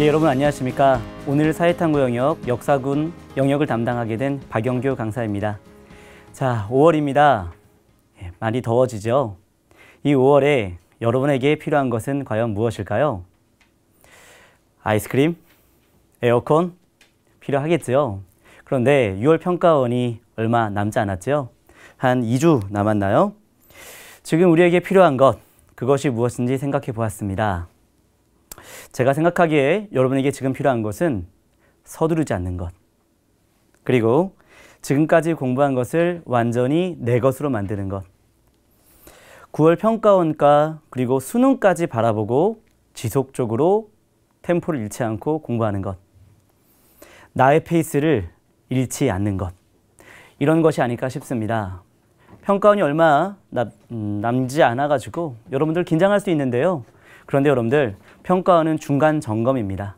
예, 여러분 안녕하십니까. 오늘 사회탐구 영역 역사군 영역을 담당하게 된 박영규 강사입니다. 자, 5월입니다. 예, 많이 더워지죠. 이 5월에 여러분에게 필요한 것은 과연 무엇일까요? 아이스크림? 에어컨? 필요하겠죠 그런데 6월 평가원이 얼마 남지 않았죠한 2주 남았나요? 지금 우리에게 필요한 것, 그것이 무엇인지 생각해 보았습니다. 제가 생각하기에 여러분에게 지금 필요한 것은 서두르지 않는 것. 그리고 지금까지 공부한 것을 완전히 내 것으로 만드는 것. 9월 평가원과 그리고 수능까지 바라보고 지속적으로 템포를 잃지 않고 공부하는 것. 나의 페이스를 잃지 않는 것. 이런 것이 아닐까 싶습니다. 평가원이 얼마 남, 음, 남지 않아가지고 여러분들 긴장할 수 있는데요. 그런데 여러분들 평가하는 중간 점검입니다.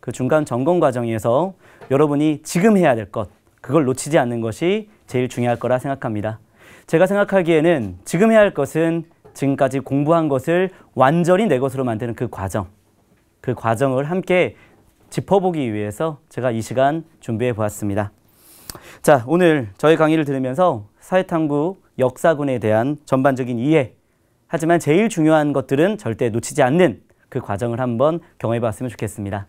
그 중간 점검 과정에서 여러분이 지금 해야 될 것, 그걸 놓치지 않는 것이 제일 중요할 거라 생각합니다. 제가 생각하기에는 지금 해야 할 것은 지금까지 공부한 것을 완전히 내 것으로 만드는 그 과정, 그 과정을 함께 짚어보기 위해서 제가 이 시간 준비해 보았습니다. 자, 오늘 저희 강의를 들으면서 사회탐구 역사군에 대한 전반적인 이해, 하지만 제일 중요한 것들은 절대 놓치지 않는 그 과정을 한번 경험해 봤으면 좋겠습니다.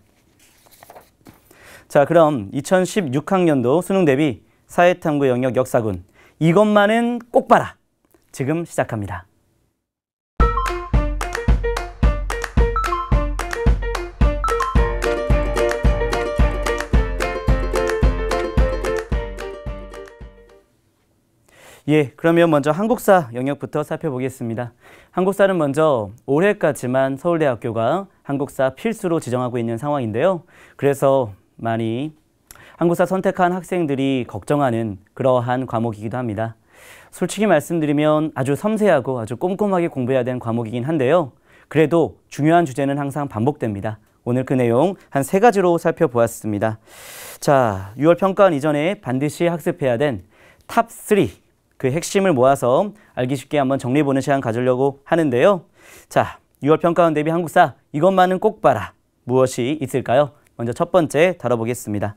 자, 그럼 2016학년도 수능 대비 사회탐구 영역 역사군 이것만은 꼭 봐라. 지금 시작합니다. 예, 그러면 먼저 한국사 영역부터 살펴보겠습니다. 한국사는 먼저 올해까지만 서울대학교가 한국사 필수로 지정하고 있는 상황인데요. 그래서 많이 한국사 선택한 학생들이 걱정하는 그러한 과목이기도 합니다. 솔직히 말씀드리면 아주 섬세하고 아주 꼼꼼하게 공부해야 되는 과목이긴 한데요. 그래도 중요한 주제는 항상 반복됩니다. 오늘 그 내용 한 세 가지로 살펴보았습니다. 자, 6월 평가원 이전에 반드시 학습해야 된 탑3 그 핵심을 모아서 알기 쉽게 한번 정리해보는 시간 가지려고 하는데요. 자, 6월 평가원 대비 한국사 이것만은 꼭 봐라. 무엇이 있을까요? 먼저 첫 번째 다뤄보겠습니다.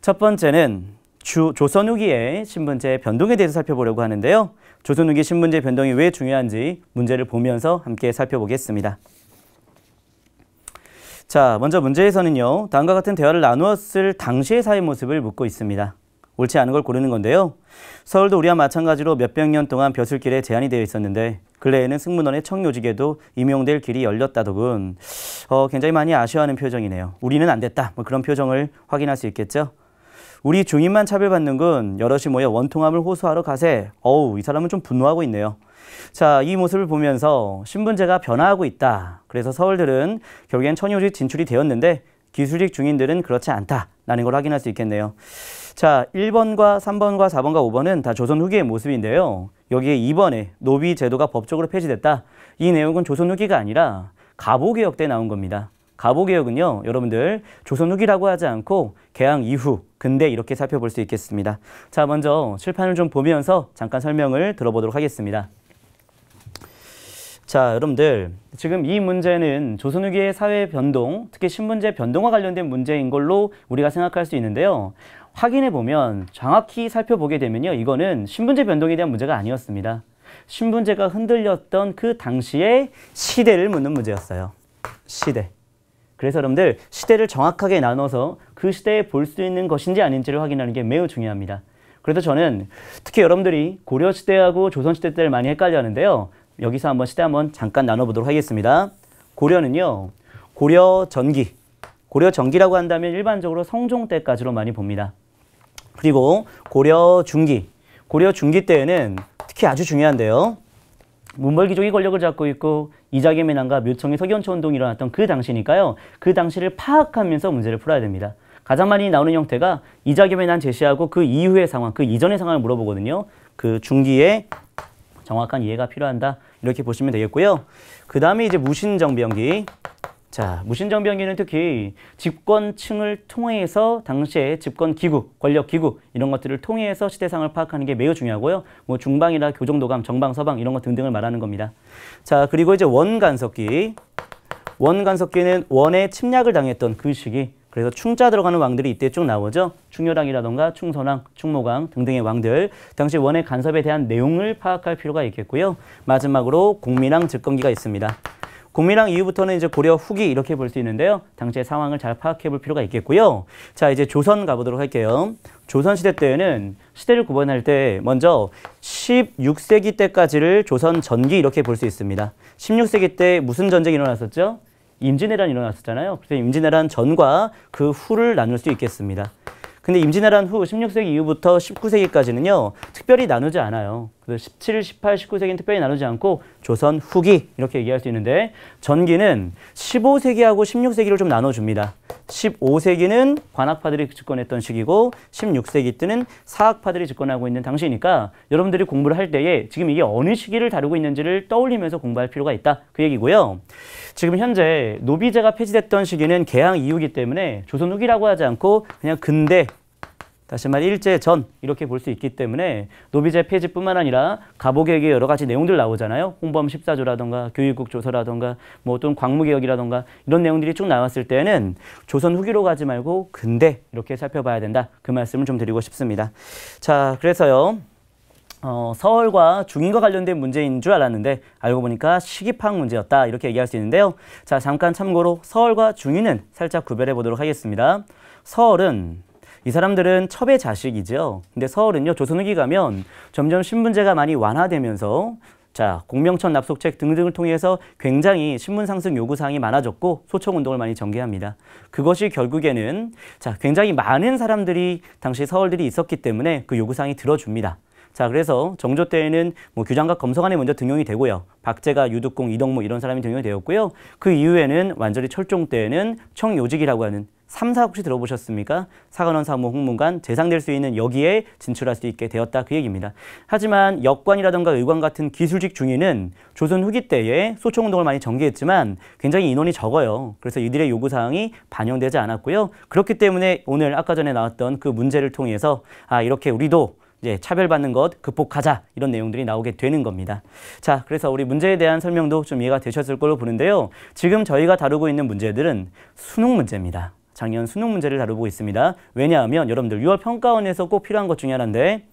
첫 번째는 주, 조선 후기의 신분제 변동에 대해서 살펴보려고 하는데요. 조선 후기 신분제 변동이 왜 중요한지 문제를 보면서 함께 살펴보겠습니다. 자, 먼저 문제에서는요. 다음과 같은 대화를 나누었을 당시의 사회 모습을 묻고 있습니다. 옳지 않은 걸 고르는 건데요. 서울도 우리와 마찬가지로 몇백 년 동안 벼슬길에 제한이 되어 있었는데 근래에는 승무원의 청요직에도 임용될 길이 열렸다더군. 어, 굉장히 많이 아쉬워하는 표정이네요. 우리는 안 됐다. 뭐 그런 표정을 확인할 수 있겠죠. 우리 중인만 차별받는군. 여럿이 모여 원통함을 호소하러 가세. 어우, 이 사람은 좀 분노하고 있네요. 자, 이 모습을 보면서 신분제가 변화하고 있다. 그래서 서울들은 결국엔 천요직 진출이 되었는데 기술직 중인들은 그렇지 않다라는 걸 확인할 수 있겠네요. 자, 1번과 3번과 4번과 5번은 다 조선 후기의 모습인데요. 여기에 2번에 노비 제도가 법적으로 폐지됐다. 이 내용은 조선 후기가 아니라 가보개혁 때 나온 겁니다. 가보개혁은요, 여러분들 조선 후기라고 하지 않고 개항 이후, 근대 이렇게 살펴볼 수 있겠습니다. 자, 먼저 칠판을 좀 보면서 잠깐 설명을 들어보도록 하겠습니다. 자, 여러분들 지금 이 문제는 조선후기의 사회 변동, 특히 신분제 변동과 관련된 문제인 걸로 우리가 생각할 수 있는데요. 확인해 보면 정확히 살펴보게 되면요. 이거는 신분제 변동에 대한 문제가 아니었습니다. 신분제가 흔들렸던 그 당시의 시대를 묻는 문제였어요. 시대. 그래서 여러분들 시대를 정확하게 나눠서 그 시대에 볼 수 있는 것인지 아닌지를 확인하는 게 매우 중요합니다. 그래서 저는 특히 여러분들이 고려시대하고 조선시대 때를 많이 헷갈려 하는데요. 여기서 한번 시대 한번 잠깐 나눠보도록 하겠습니다. 고려는요. 고려 전기. 고려 전기라고 한다면 일반적으로 성종 때까지로 많이 봅니다. 그리고 고려 중기. 고려 중기 때에는 특히 아주 중요한데요. 문벌기족이 권력을 잡고 있고 이자계 민항과 묘청의 석연초 운동이 일어났던 그 당시니까요. 그 당시를 파악하면서 문제를 풀어야 됩니다. 가장 많이 나오는 형태가 이자계 민항 제시하고 그 이후의 상황, 그 이전의 상황을 물어보거든요. 그 중기의 정확한 이해가 필요한다. 이렇게 보시면 되겠고요. 그 다음에 이제 무신정병기. 자, 무신정병기는 특히 집권층을 통해서 당시에 집권기구, 권력기구 이런 것들을 통해서 시대상을 파악하는 게 매우 중요하고요. 뭐 중방이나 교정도감, 정방, 서방 이런 것 등등을 말하는 겁니다. 자, 그리고 이제 원간석기. 원간석기는 원의 침략을 당했던 그 시기 그래서 충자 들어가는 왕들이 이때 쭉 나오죠. 충렬랑이라던가 충선왕, 충모강 등등의 왕들. 당시 원의 간섭에 대한 내용을 파악할 필요가 있겠고요. 마지막으로 공민왕 즉건기가 있습니다. 공민왕 이후부터는 이제 고려 후기 이렇게 볼 수 있는데요. 당시의 상황을 잘 파악해 볼 필요가 있겠고요. 자, 이제 조선 가보도록 할게요. 조선시대 때에는 시대를 구분할 때 먼저 16세기 때까지를 조선 전기 이렇게 볼 수 있습니다. 16세기 때 무슨 전쟁이 일어났었죠? 임진왜란이 일어났었잖아요. 그래서 임진왜란 전과 그 후를 나눌 수 있겠습니다. 근데 임진왜란 후 16세기 이후부터 19세기까지는요. 특별히 나누지 않아요. 그래서 17, 18, 19세기는 특별히 나누지 않고 조선 후기 이렇게 얘기할 수 있는데 전기는 15세기하고 16세기를 좀 나눠줍니다. 15세기는 관학파들이 집권했던 시기고 16세기 때는 사학파들이 집권하고 있는 당시니까 여러분들이 공부를 할 때에 지금 이게 어느 시기를 다루고 있는지를 떠올리면서 공부할 필요가 있다. 그 얘기고요. 지금 현재 노비제가 폐지됐던 시기는 개항 이후기 때문에 조선 후기라고 하지 않고 그냥 근대 다시 말해 일제 전 이렇게 볼 수 있기 때문에 노비제 폐지뿐만 아니라 가보개혁의 여러 가지 내용들 나오잖아요. 홍범 1 4조라든가 교육국 조서라든가뭐 어떤 광무개혁이라든가 이런 내용들이 쭉 나왔을 때는 조선 후기로 가지 말고 근대 이렇게 살펴봐야 된다. 그 말씀을 좀 드리고 싶습니다. 자, 그래서요. 어, 서울과 중인과 관련된 문제인 줄 알았는데 알고 보니까 시기파 문제였다 이렇게 얘기할 수 있는데요. 자 잠깐 참고로 서울과 중인은 살짝 구별해 보도록 하겠습니다. 서울은 이 사람들은 첩의 자식이죠. 근데 서울은요 조선 후기 가면 점점 신분제가 많이 완화되면서 자, 공명천 납속책 등등을 통해서 굉장히 신문 상승 요구 사항이 많아졌고 소청 운동을 많이 전개합니다. 그것이 결국에는 자, 굉장히 많은 사람들이 당시 서울들이 있었기 때문에 그 요구 사항이 들어줍니다. 자 그래서 정조 때에는 뭐 규장각 검서관에 먼저 등용이 되고요. 박제가 유득공 이덕무 이런 사람이 등용이 되었고요. 그 이후에는 완전히 철종 때에는 청요직이라고 하는 삼사 혹시 들어보셨습니까? 사관원 사무 홍문관 재상될 수 있는 여기에 진출할 수 있게 되었다 그 얘기입니다. 하지만 역관이라든가 의관 같은 기술직 중위는 조선 후기 때에 소총운동을 많이 전개했지만 굉장히 인원이 적어요. 그래서 이들의 요구사항이 반영되지 않았고요. 그렇기 때문에 오늘 아까 전에 나왔던 그 문제를 통해서 아 이렇게 우리도 이제 예, 차별받는 것 극복하자 이런 내용들이 나오게 되는 겁니다. 자, 그래서 우리 문제에 대한 설명도 좀 이해가 되셨을 걸로 보는데요. 지금 저희가 다루고 있는 문제들은 수능 문제입니다. 작년 수능 문제를 다루고 있습니다. 왜냐하면 여러분들 6월 평가원에서 꼭 필요한 것 중에 하나인데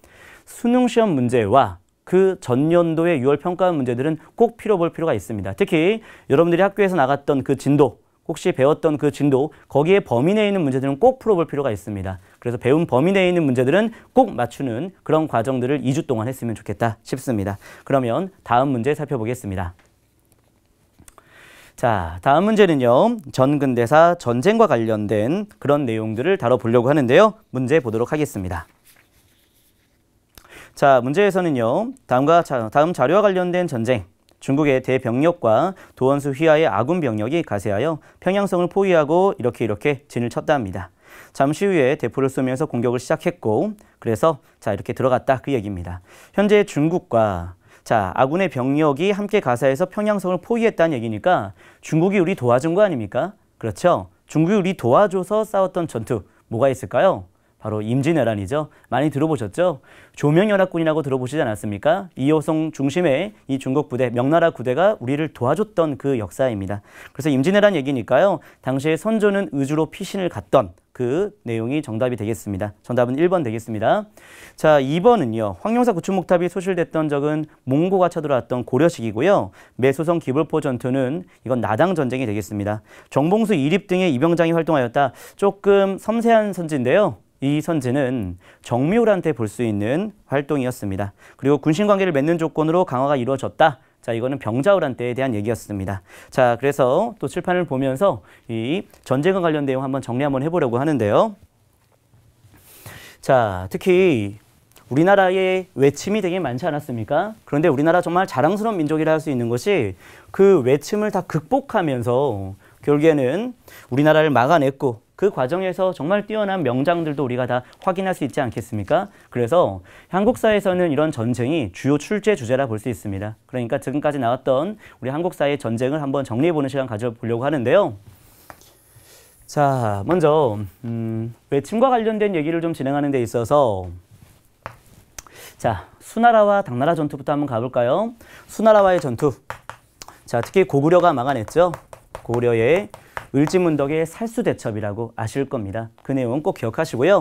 수능 시험 문제와 그 전년도의 6월 평가원 문제들은 꼭 필요 볼 필요가 있습니다. 특히 여러분들이 학교에서 나갔던 그 진도 혹시 배웠던 그 진도 거기에 범위 내에 있는 문제들은 꼭 풀어볼 필요가 있습니다. 그래서 배운 범위 내에 있는 문제들은 꼭 맞추는 그런 과정들을 2주 동안 했으면 좋겠다 싶습니다. 그러면 다음 문제 살펴보겠습니다. 자, 다음 문제는요. 전근대사 전쟁과 관련된 그런 내용들을 다뤄보려고 하는데요. 문제 보도록 하겠습니다. 자, 문제에서는요. 다음과 자, 다음 자료와 관련된 전쟁 중국의 대병력과 도원수 휘하의 아군 병력이 가세하여 평양성을 포위하고 이렇게 이렇게 진을 쳤다 합니다. 잠시 후에 대포를 쏘면서 공격을 시작했고 그래서 자 이렇게 들어갔다 그 얘기입니다. 현재 중국과 자 아군의 병력이 함께 가사에서 평양성을 포위했다는 얘기니까 중국이 우리 도와준 거 아닙니까? 그렇죠. 중국이 우리 도와줘서 싸웠던 전투 뭐가 있을까요? 바로 임진왜란이죠. 많이 들어보셨죠? 조명연합군이라고 들어보시지 않았습니까? 이호성 중심의 이 중국 부대, 명나라 부대가 우리를 도와줬던 그 역사입니다. 그래서 임진왜란 얘기니까요. 당시에 선조는 의주로 피신을 갔던 그 내용이 정답이 되겠습니다. 정답은 1번 되겠습니다. 자, 2번은요. 황룡사 구축목탑이 소실됐던 적은 몽고가 쳐들어왔던 고려식이고요. 매소성 기불포 전투는 이건 나당 전쟁이 되겠습니다. 정봉수 이립 등의 이병장이 활동하였다. 조금 섬세한 선지인데요. 이 선지는 정묘한테 볼 수 있는 활동이었습니다. 그리고 군신 관계를 맺는 조건으로 강화가 이루어졌다. 자, 이거는 병자호란 때에 대한 얘기였습니다. 자, 그래서 또 칠판을 보면서 이 전쟁과 관련 내용 한번 정리 한번 해보려고 하는데요. 자, 특히 우리나라의 외침이 되게 많지 않았습니까? 그런데 우리나라 정말 자랑스러운 민족이라 할 수 있는 것이 그 외침을 다 극복하면서 결국에는 우리나라를 막아냈고 그 과정에서 정말 뛰어난 명장들도 우리가 다 확인할 수 있지 않겠습니까? 그래서 한국사에서는 이런 전쟁이 주요 출제 주제라 볼 수 있습니다. 그러니까 지금까지 나왔던 우리 한국사의 전쟁을 한번 정리해보는 시간 가져보려고 하는데요. 자, 먼저 음, 외침과 관련된 얘기를 좀 진행하는 데 있어서 자, 수나라와 당나라 전투부터 한번 가볼까요? 수나라와의 전투. 자, 특히 고구려가 막아냈죠. 고구려의 을지문덕의 살수대첩이라고 아실 겁니다. 그 내용 꼭 기억하시고요.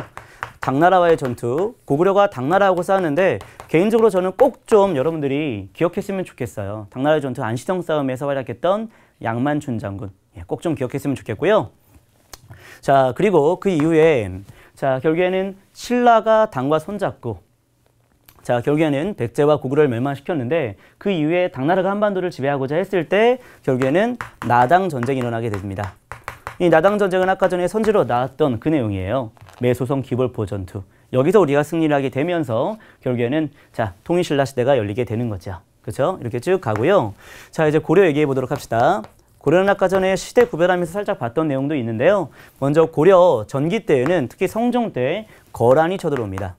당나라와의 전투, 고구려가 당나라하고 싸웠는데 개인적으로 저는 꼭 좀 여러분들이 기억했으면 좋겠어요. 당나라의 전투 안시정 싸움에서 활약했던 양만춘 장군. 예, 꼭좀 기억했으면 좋겠고요. 자, 그리고 그 이후에 자, 결국에는 신라가 당과 손잡고 자, 결국에는 백제와 고구려를 멸망시켰는데 그 이후에 당나라가 한반도를 지배하고자 했을 때 결국에는 나당 전쟁이 일어나게 됩니다. 이 나당 전쟁은 아까 전에 선지로 나왔던 그 내용이에요. 매소성 기벌포 전투. 여기서 우리가 승리를 하게 되면서 결국에는 자 통일신라 시대가 열리게 되는 거죠. 그렇죠? 이렇게 쭉 가고요. 자 이제 고려 얘기해 보도록 합시다. 고려는 아까 전에 시대 구별하면서 살짝 봤던 내용도 있는데요. 먼저 고려 전기 때에는 특히 성종 때 거란이 쳐들어옵니다.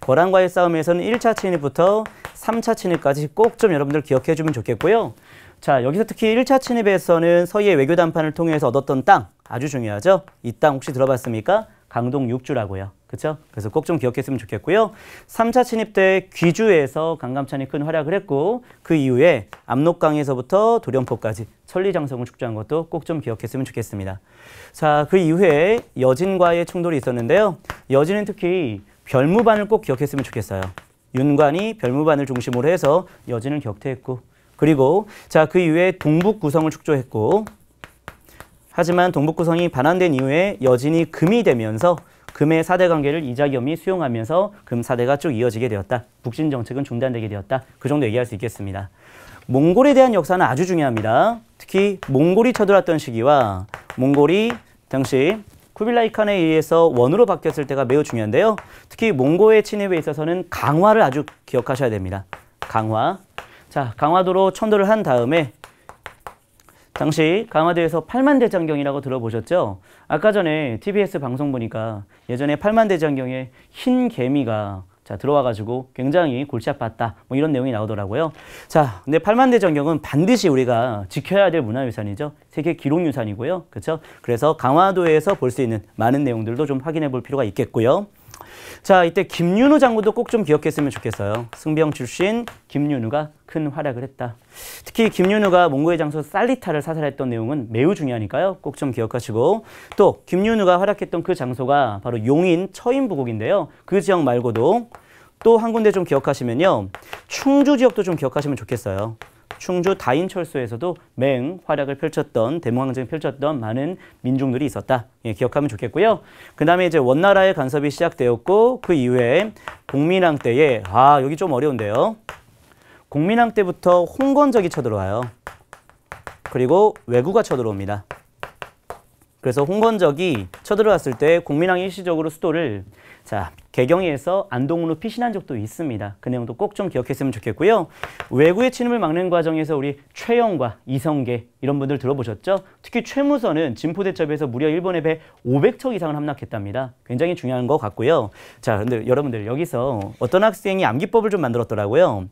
거란과의 싸움에서는 1차 친일부터 3차 친일까지꼭 좀 여러분들 기억해 주면 좋겠고요. 자, 여기서 특히 1차 침입에서는 서희의 외교 담판을 통해서 얻었던 땅 아주 중요하죠. 이 땅 혹시 들어봤습니까? 강동 6주라고요. 그렇죠? 그래서 꼭 좀 기억했으면 좋겠고요. 3차 침입 때 귀주에서 강감찬이 큰 활약을 했고 그 이후에 압록강에서부터 도련포까지 천리장성을 축조한 것도 꼭 좀 기억했으면 좋겠습니다. 자, 그 이후에 여진과의 충돌이 있었는데요. 여진은 특히 별무반을 꼭 기억했으면 좋겠어요. 윤관이 별무반을 중심으로 해서 여진을 격퇴했고 그리고 자그 이후에 동북 구성을 축조했고 하지만 동북 구성이 반환된 이후에 여진이 금이 되면서 금의 사대 관계를 이자겸이 수용하면서 금 사대가 쭉 이어지게 되었다. 북진 정책은 중단되게 되었다. 그 정도 얘기할 수 있겠습니다. 몽골에 대한 역사는 아주 중요합니다. 특히 몽골이 쳐들어왔던 시기와 몽골이 당시 쿠빌라이 칸에 의해서 원으로 바뀌었을 때가 매우 중요한데요. 특히 몽고의 침입에 있어서는 강화를 아주 기억하셔야 됩니다. 강화. 자, 강화도로 천도를 한 다음에 당시 강화도에서 8만 대장경이라고 들어보셨죠? 아까 전에 TBS 방송 보니까 예전에 8만 대장경에 흰 개미가 자, 들어와가지고 굉장히 골치 아팠다. 뭐 이런 내용이 나오더라고요. 자, 근데 팔만대전경은 반드시 우리가 지켜야 될 문화유산이죠. 세계 기록유산이고요. 그렇죠? 그래서 강화도에서 볼 수 있는 많은 내용들도 좀 확인해 볼 필요가 있겠고요. 자, 이때 김윤우 장군도 꼭 좀 기억했으면 좋겠어요. 승병 출신 김윤우가 큰 활약을 했다. 특히 김윤우가 몽고의 장수 살리타를 사살했던 내용은 매우 중요하니까요. 꼭 좀 기억하시고 또 김윤우가 활약했던 그 장소가 바로 용인 처인부곡인데요. 그 지역 말고도 또 한 군데 좀 기억하시면요. 충주 지역도 좀 기억하시면 좋겠어요. 충주 다인철소에서도 맹 활약을 펼쳤던 대모항쟁 펼쳤던 많은 민중들이 있었다. 예, 기억하면 좋겠고요. 그 다음에 이제 원나라의 간섭이 시작되었고 그 이후에 공민왕 때에 아 여기 좀 어려운데요. 공민왕 때부터 홍건적이 쳐들어와요. 그리고 왜구가 쳐들어옵니다. 그래서 홍건적이 쳐들어왔을 때 공민왕이 일시적으로 수도를 자, 개경에서 안동으로 피신한 적도 있습니다. 그 내용도 꼭 좀 기억했으면 좋겠고요. 외국의 침입을 막는 과정에서 우리 최영과 이성계 이런 분들 들어보셨죠? 특히 최무선은 진포대첩에서 무려 일본에 배 500척 이상을 함락했답니다. 굉장히 중요한 것 같고요. 자, 근데 여러분들 여기서 어떤 학생이 암기법을 좀 만들었더라고요.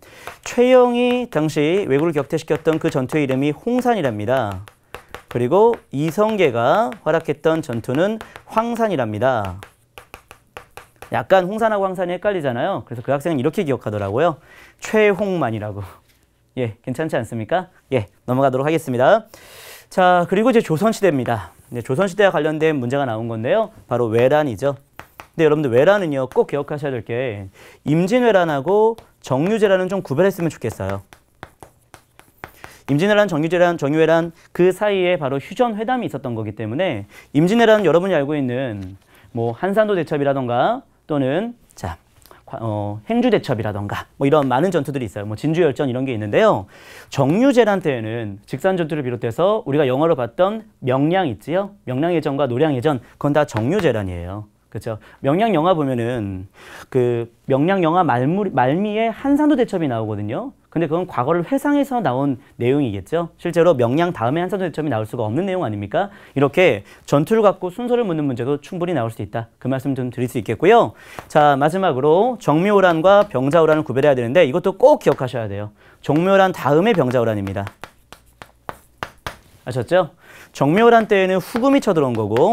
최영이 당시 외국을 격퇴시켰던 그 전투의 이름이 홍산이랍니다. 그리고 이성계가 활약했던 전투는 황산이랍니다. 약간 홍산하고 황산이 헷갈리잖아요. 그래서 그 학생은 이렇게 기억하더라고요. 최홍만이라고. 예, 괜찮지 않습니까? 예, 넘어가도록 하겠습니다. 자, 그리고 이제 조선시대입니다. 네, 조선시대와 관련된 문제가 나온 건데요. 바로 외란이죠. 근데 여러분들 외란은요, 꼭 기억하셔야 될 게 임진왜란하고 정유재란은 좀 구별했으면 좋겠어요. 임진왜란, 정유재란, 정유회란 그 사이에 바로 휴전회담이 있었던 거기 때문에 임진왜란 여러분이 알고 있는 뭐 한산도 대첩이라던가 또는 자 어, 행주대첩이라던가 뭐 이런 많은 전투들이 있어요. 뭐 진주열전 이런 게 있는데요. 정유재란 때에는 직산전투를 비롯해서 우리가 영어로 봤던 명량 있지요? 명량해전과 노량해전 그건 다 정유재란이에요. 그렇죠. 명량 영화 보면은 그 명량 영화 말미, 말미에 한산도 대첩이 나오거든요. 근데 그건 과거를 회상해서 나온 내용이겠죠. 실제로 명량 다음에 한산도대첩이 나올 수가 없는 내용 아닙니까? 이렇게 전투를 갖고 순서를 묻는 문제도 충분히 나올 수 있다. 그 말씀 좀 드릴 수 있겠고요. 자 마지막으로 정묘란과 병자호란을 구별해야 되는데 이것도 꼭 기억하셔야 돼요. 정묘란 다음에 병자호란입니다. 아셨죠? 정묘란 때에는 후금이 쳐들어온 거고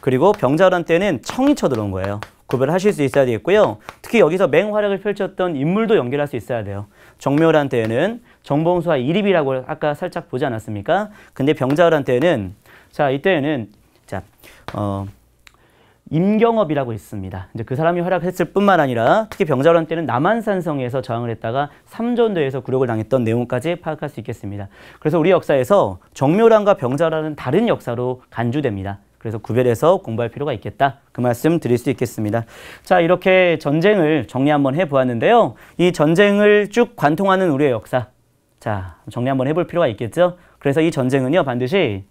그리고 병자호란 때는 청이 쳐들어온 거예요. 구별하실 수 있어야 되겠고요. 특히 여기서 맹활약을 펼쳤던 인물도 연결할 수 있어야 돼요. 정묘란 때에는 정봉수와 이립이라고 아까 살짝 보지 않았습니까? 근데 병자란 때에는 자 이때는 자 어. 임경업이라고 있습니다. 이제 그 사람이 활약했을 뿐만 아니라 특히 병자란 때는 남한산성에서 저항을 했다가 삼전도에서 굴욕을 당했던 내용까지 파악할 수 있겠습니다. 그래서 우리 역사에서 정묘란과 병자란은 다른 역사로 간주됩니다. 그래서 구별해서 공부할 필요가 있겠다. 그 말씀 드릴 수 있겠습니다. 자, 이렇게 전쟁을 정리 한번 해보았는데요. 이 전쟁을 쭉 관통하는 우리의 역사. 자, 정리 한번 해 볼 필요가 있겠죠? 그래서 이 전쟁은요, 반드시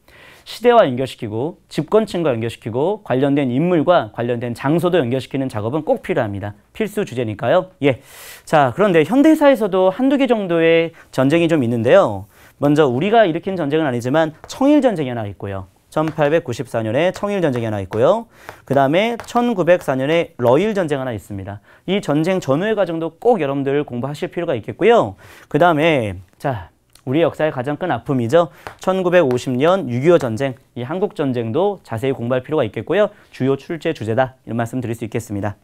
시대와 연결시키고 집권층과 연결시키고 관련된 인물과 관련된 장소도 연결시키는 작업은 꼭 필요합니다. 필수 주제니까요. 예. 자, 그런데 현대사에서도 한두 개 정도의 전쟁이 좀 있는데요. 먼저 우리가 일으킨 전쟁은 아니지만 청일 전쟁이 하나 있고요. 1894년에 청일 전쟁이 하나 있고요. 그 다음에 1904년에 러일 전쟁 하나 있습니다. 이 전쟁 전후의 과정도 꼭 여러분들 공부하실 필요가 있겠고요. 그 다음에 자 우리 역사의 가장 큰 아픔이죠. 1950년 6.25 전쟁, 이 한국 전쟁도 자세히 공부할 필요가 있겠고요. 주요 출제 주제다 이런 말씀 드릴 수 있겠습니다.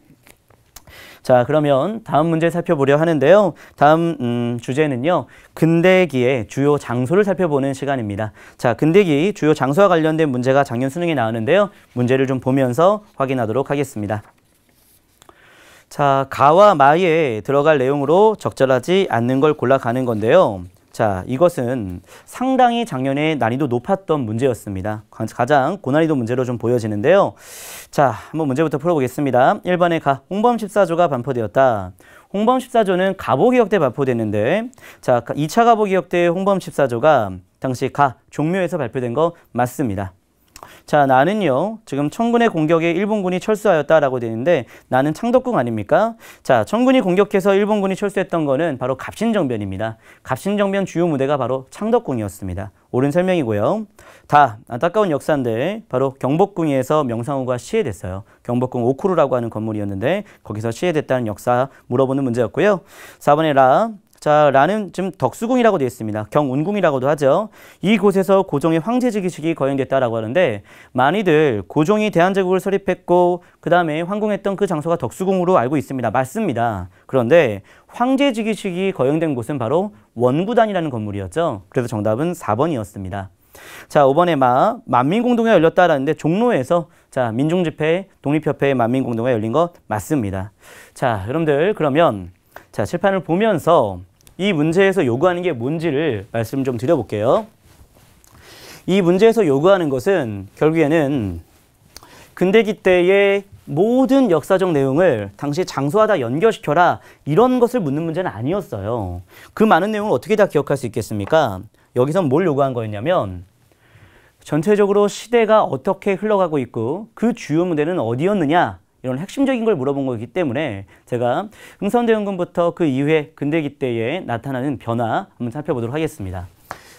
자, 그러면 다음 문제 살펴보려 하는데요. 다음 음, 주제는요. 근대기의 주요 장소를 살펴보는 시간입니다. 자, 근대기 주요 장소와 관련된 문제가 작년 수능에 나왔는데요. 문제를 좀 보면서 확인하도록 하겠습니다. 자, 가와 마에 들어갈 내용으로 적절하지 않는 걸 골라가는 건데요. 자, 이것은 상당히 작년에 난이도 높았던 문제였습니다. 가장 고난이도 문제로 좀 보여지는데요. 자, 한번 문제부터 풀어보겠습니다. 1번에 가, 홍범 14조가 반포되었다. 홍범 14조는 가보기역 때 발표됐는데 자, 2차 가보기역 때 홍범 14조가 당시 가, 종묘에서 발표된 거 맞습니다. 자, 나는요. 지금 청군의 공격에 일본군이 철수하였다라고 되는데 나는 창덕궁 아닙니까? 자, 청군이 공격해서 일본군이 철수했던 거는 바로 갑신정변입니다. 갑신정변 주요 무대가 바로 창덕궁이었습니다. 옳은 설명이고요. 다 안타까운 역사인데 바로 경복궁에서 명상호가 시해됐어요. 경복궁 오크루라고 하는 건물이었는데 거기서 시해됐다는 역사 물어보는 문제였고요. 4번에 라 자, 라는 지금 덕수궁이라고 되어 있습니다. 경운궁이라고도 하죠. 이곳에서 고종의 황제지기식이 거행됐다라고 하는데 많이들 고종이 대한제국을 설립했고 그 다음에 황궁했던 그 장소가 덕수궁으로 알고 있습니다. 맞습니다. 그런데 황제지기식이 거행된 곳은 바로 원구단이라는 건물이었죠. 그래서 정답은 4번이었습니다. 자, 5번에 마, 만민공동회가 열렸다라는데 종로에서 자, 민중집회, 독립협회의 만민공동회가 열린 거 맞습니다. 자, 여러분들 그러면 자, 칠판을 보면서 이 문제에서 요구하는 게 뭔지를 말씀 좀 드려볼게요. 이 문제에서 요구하는 것은 결국에는 근대기 때의 모든 역사적 내용을 당시 장소하다 연결시켜라 이런 것을 묻는 문제는 아니었어요. 그 많은 내용을 어떻게 다 기억할 수 있겠습니까? 여기서뭘 요구한 거였냐면 전체적으로 시대가 어떻게 흘러가고 있고 그 주요 무대는 어디였느냐 이런 핵심적인 걸 물어본 거기 때문에 제가 흥선대원군부터 그 이후에 근대기 때에 나타나는 변화 한번 살펴보도록 하겠습니다.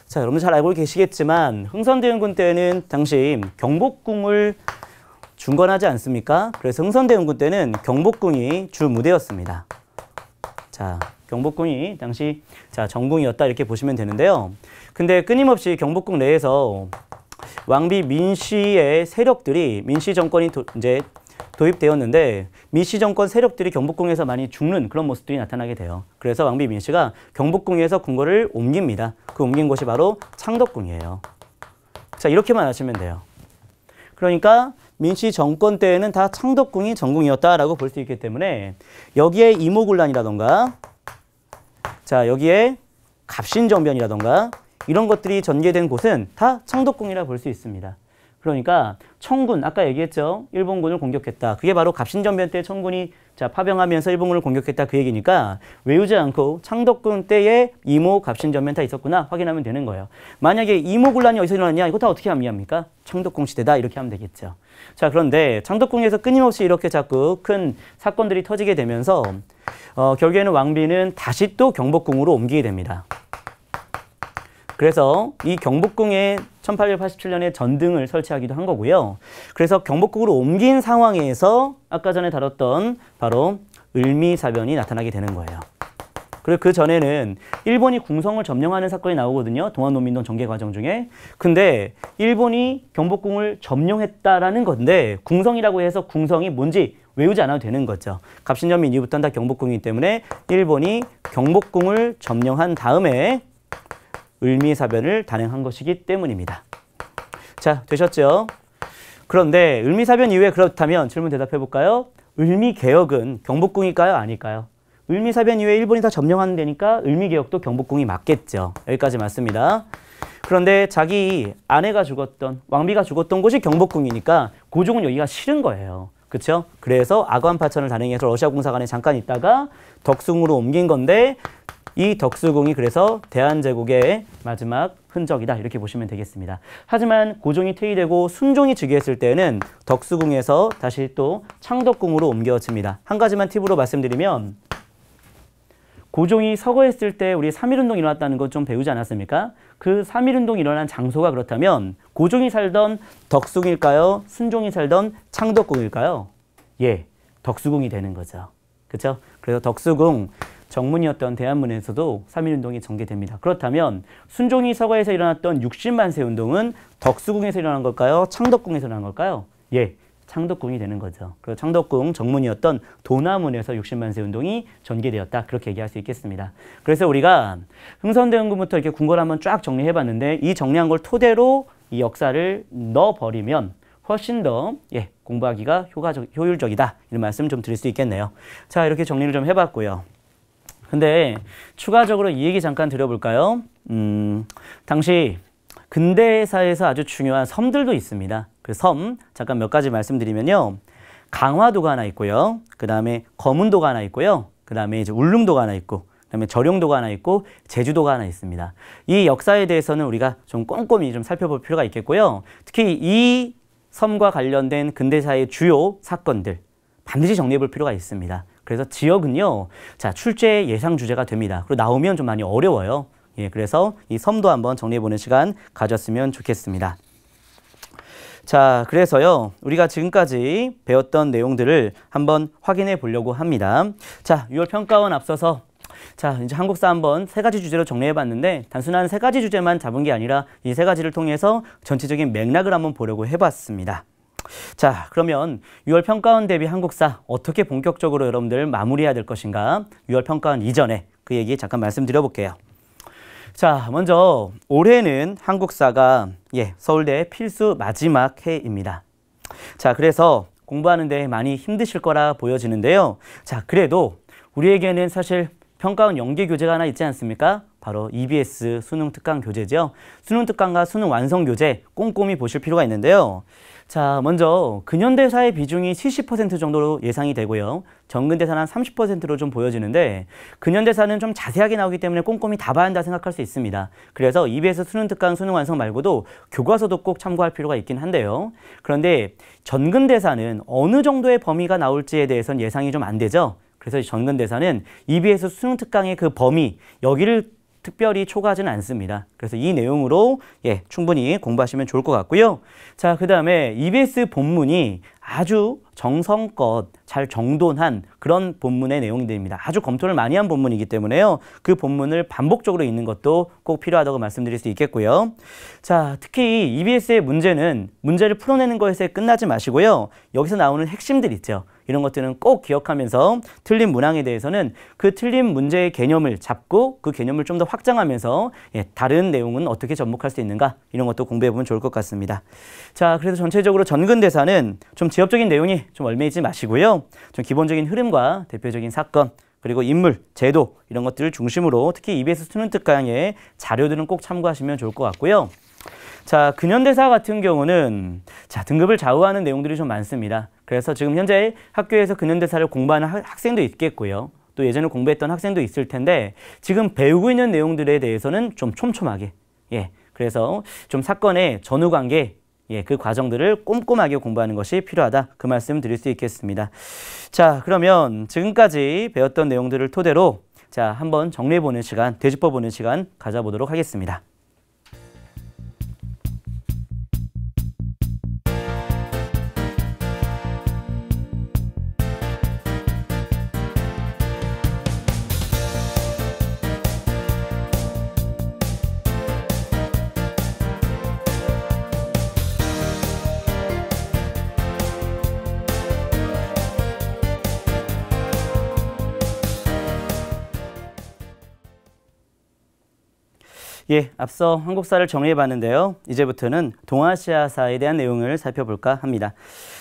자, 여러분 잘 알고 계시겠지만 흥선대원군 때는 당시 경복궁을 중건하지 않습니까? 그래서 흥선대원군 때는 경복궁이 주 무대였습니다. 자, 경복궁이 당시 자 정궁이었다 이렇게 보시면 되는데요. 근데 끊임없이 경복궁 내에서 왕비 민씨의 세력들이 민씨 정권이 도, 이제 도입되었는데 미시 정권 세력들이 경복궁에서 많이 죽는 그런 모습들이 나타나게 돼요. 그래서 왕비 민씨가 경복궁에서 궁궐을 옮깁니다. 그 옮긴 곳이 바로 창덕궁이에요. 자 이렇게만 아시면 돼요. 그러니까 민씨 정권 때에는 다 창덕궁이 전궁이었다라고 볼 수 있기 때문에 여기에 이모군란이라던가 자 여기에 갑신정변이라던가 이런 것들이 전개된 곳은 다 창덕궁이라 볼 수 있습니다. 그러니까 청군 아까 얘기했죠. 일본군을 공격했다. 그게 바로 갑신정변때 청군이 자 파병하면서 일본군을 공격했다 그 얘기니까 외우지 않고 창덕군 때에 이모 갑신정변다 있었구나 확인하면 되는 거예요. 만약에 이모 군란이 어디서 일어났냐 이거 다 어떻게 합리합니까? 창덕궁 시대다 이렇게 하면 되겠죠. 자 그런데 창덕궁에서 끊임없이 이렇게 자꾸 큰 사건들이 터지게 되면서 어, 결국에는 왕비는 다시 또 경복궁으로 옮기게 됩니다. 그래서 이 경복궁에 1887년에 전등을 설치하기도 한 거고요. 그래서 경복궁으로 옮긴 상황에서 아까 전에 다뤘던 바로 을미사변이 나타나게 되는 거예요. 그리고 그 전에는 일본이 궁성을 점령하는 사건이 나오거든요. 동아노민동 전개 과정 중에. 근데 일본이 경복궁을 점령했다라는 건데 궁성이라고 해서 궁성이 뭔지 외우지 않아도 되는 거죠. 갑신전민 이후부터는 다 경복궁이기 때문에 일본이 경복궁을 점령한 다음에 을미사변을 단행한 것이기 때문입니다. 자, 되셨죠? 그런데 을미사변 이후에 그렇다면 질문 대답해 볼까요? 을미개혁은 경복궁일까요? 아닐까요? 을미사변 이후에 일본이 다 점령하는 데니까 을미개혁도 경복궁이 맞겠죠. 여기까지 맞습니다. 그런데 자기 아내가 죽었던 왕비가 죽었던 곳이 경복궁이니까 고종은 여기가 싫은 거예요. 그렇죠? 그래서 아관 파천을 단행해서 러시아 공사 관에 잠깐 있다가 덕숭으로 옮긴 건데 이 덕수궁이 그래서 대한제국의 마지막 흔적이다 이렇게 보시면 되겠습니다. 하지만 고종이 퇴위되고 순종이 즉위했을 때는 덕수궁에서 다시 또 창덕궁으로 옮겨집니다. 한 가지만 팁으로 말씀드리면 고종이 서거했을 때 우리 3.1운동 이 일어났다는 것 좀 배우지 않았습니까? 그 3.1운동 이 일어난 장소가 그렇다면 고종이 살던 덕수궁일까요? 순종이 살던 창덕궁일까요? 예, 덕수궁이 되는 거죠. 그렇죠? 그래서 덕수궁 정문이었던 대한문에서도 3.1운동이 전개됩니다. 그렇다면 순종이 서가에서 일어났던 60만 세 운동은 덕수궁에서 일어난 걸까요? 창덕궁에서 일어난 걸까요? 예, 창덕궁이 되는 거죠. 그리고 창덕궁 정문이었던 도나문에서 60만 세 운동이 전개되었다. 그렇게 얘기할 수 있겠습니다. 그래서 우리가 흥선대원군부터 이렇게 궁궐 한번 쫙 정리해봤는데 이 정리한 걸 토대로 이 역사를 넣어버리면 훨씬 더 예, 공부하기가 효과적, 효율적이다. 이런 말씀 좀 드릴 수 있겠네요. 자, 이렇게 정리를 좀 해봤고요. 근데 추가적으로 이 얘기 잠깐 드려볼까요? 음, 당시 근대사에서 아주 중요한 섬들도 있습니다. 그 섬 잠깐 몇 가지 말씀드리면요. 강화도가 하나 있고요. 그 다음에 거문도가 하나 있고요. 그 다음에 이제 울릉도가 하나 있고 그 다음에 절용도가 하나 있고 제주도가 하나 있습니다. 이 역사에 대해서는 우리가 좀 꼼꼼히 좀 살펴볼 필요가 있겠고요. 특히 이 섬과 관련된 근대사의 주요 사건들 반드시 정리해 볼 필요가 있습니다. 그래서 지역은요. 자, 출제 예상 주제가 됩니다. 그리고 나오면 좀 많이 어려워요. 예, 그래서 이 섬도 한번 정리해보는 시간 가졌으면 좋겠습니다. 자, 그래서요. 우리가 지금까지 배웠던 내용들을 한번 확인해 보려고 합니다. 자, 6월 평가원 앞서서 자, 이제 한국사 한번 세 가지 주제로 정리해 봤는데 단순한 세 가지 주제만 잡은 게 아니라 이 세 가지를 통해서 전체적인 맥락을 한번 보려고 해 봤습니다. 자, 그러면 6월 평가원 대비 한국사 어떻게 본격적으로 여러분들 마무리해야 될 것인가? 6월 평가원 이전에 그 얘기 잠깐 말씀드려볼게요. 자, 먼저 올해는 한국사가 예, 서울대 필수 마지막 해입니다. 자, 그래서 공부하는데 많이 힘드실 거라 보여지는데요. 자, 그래도 우리에게는 사실 평가원 연계 교재가 하나 있지 않습니까? 바로 EBS 수능 특강 교재죠. 수능 특강과 수능 완성 교재 꼼꼼히 보실 필요가 있는데요. 자, 먼저 근현대사의 비중이 70% 정도로 예상이 되고요. 전근대사는한 30%로 좀 보여지는데 근현대사는 좀 자세하게 나오기 때문에 꼼꼼히 다 봐야 한다 생각할 수 있습니다. 그래서 EBS 수능 특강 수능 완성 말고도 교과서도 꼭 참고할 필요가 있긴 한데요. 그런데 전근대사는 어느 정도의 범위가 나올지에 대해서는 예상이 좀 안 되죠. 그래서 전근대사는 EBS 수능 특강의 그 범위 여기를 특별히 초과하지는 않습니다. 그래서 이 내용으로 예, 충분히 공부하시면 좋을 것 같고요. 자, 그 다음에 EBS 본문이 아주 정성껏 잘 정돈한 그런 본문의 내용이 됩니다. 아주 검토를 많이 한 본문이기 때문에요. 그 본문을 반복적으로 읽는 것도 꼭 필요하다고 말씀드릴 수 있겠고요. 자, 특히 EBS의 문제는 문제를 풀어내는 것에 끝나지 마시고요. 여기서 나오는 핵심들 있죠. 이런 것들은 꼭 기억하면서 틀린 문항에 대해서는 그 틀린 문제의 개념을 잡고 그 개념을 좀 더 확장하면서 예, 다른 내용은 어떻게 접목할 수 있는가 이런 것도 공부해보면 좋을 것 같습니다. 자, 그래서 전체적으로 전근대사는 좀 지엽적인 내용이 좀 얼매이지 마시고요. 좀 기본적인 흐름과 대표적인 사건 그리고 인물, 제도 이런 것들을 중심으로 특히 EBS 수능 특강의 자료들은 꼭 참고하시면 좋을 것 같고요. 자, 근현대사 같은 경우는 자, 등급을 좌우하는 내용들이 좀 많습니다. 그래서 지금 현재 학교에서 근현대사를 공부하는 학생도 있겠고요. 또 예전에 공부했던 학생도 있을 텐데 지금 배우고 있는 내용들에 대해서는 좀 촘촘하게 예 그래서 좀 사건의 전후 관계 예, 그 과정들을 꼼꼼하게 공부하는 것이 필요하다. 그 말씀 드릴 수 있겠습니다. 자, 그러면 지금까지 배웠던 내용들을 토대로 자, 한번 정리해 보는 시간, 되짚어 보는 시간 가져보도록 하겠습니다. 예, 앞서 한국사를 정리해봤는데요. 이제부터는 동아시아사에 대한 내용을 살펴볼까 합니다.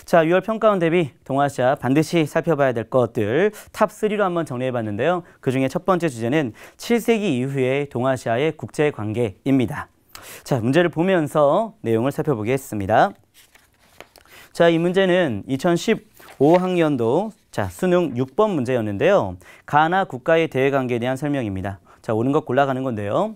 자, 6월 평가원 대비 동아시아 반드시 살펴봐야 될 것들 탑3로 한번 정리해봤는데요. 그중에 첫 번째 주제는 7세기 이후의 동아시아의 국제관계입니다. 자, 문제를 보면서 내용을 살펴보겠습니다. 자, 이 문제는 2015학년도 자, 수능 6번 문제였는데요. 가나 국가의 대외관계에 대한 설명입니다. 자, 오는 것 골라가는 건데요.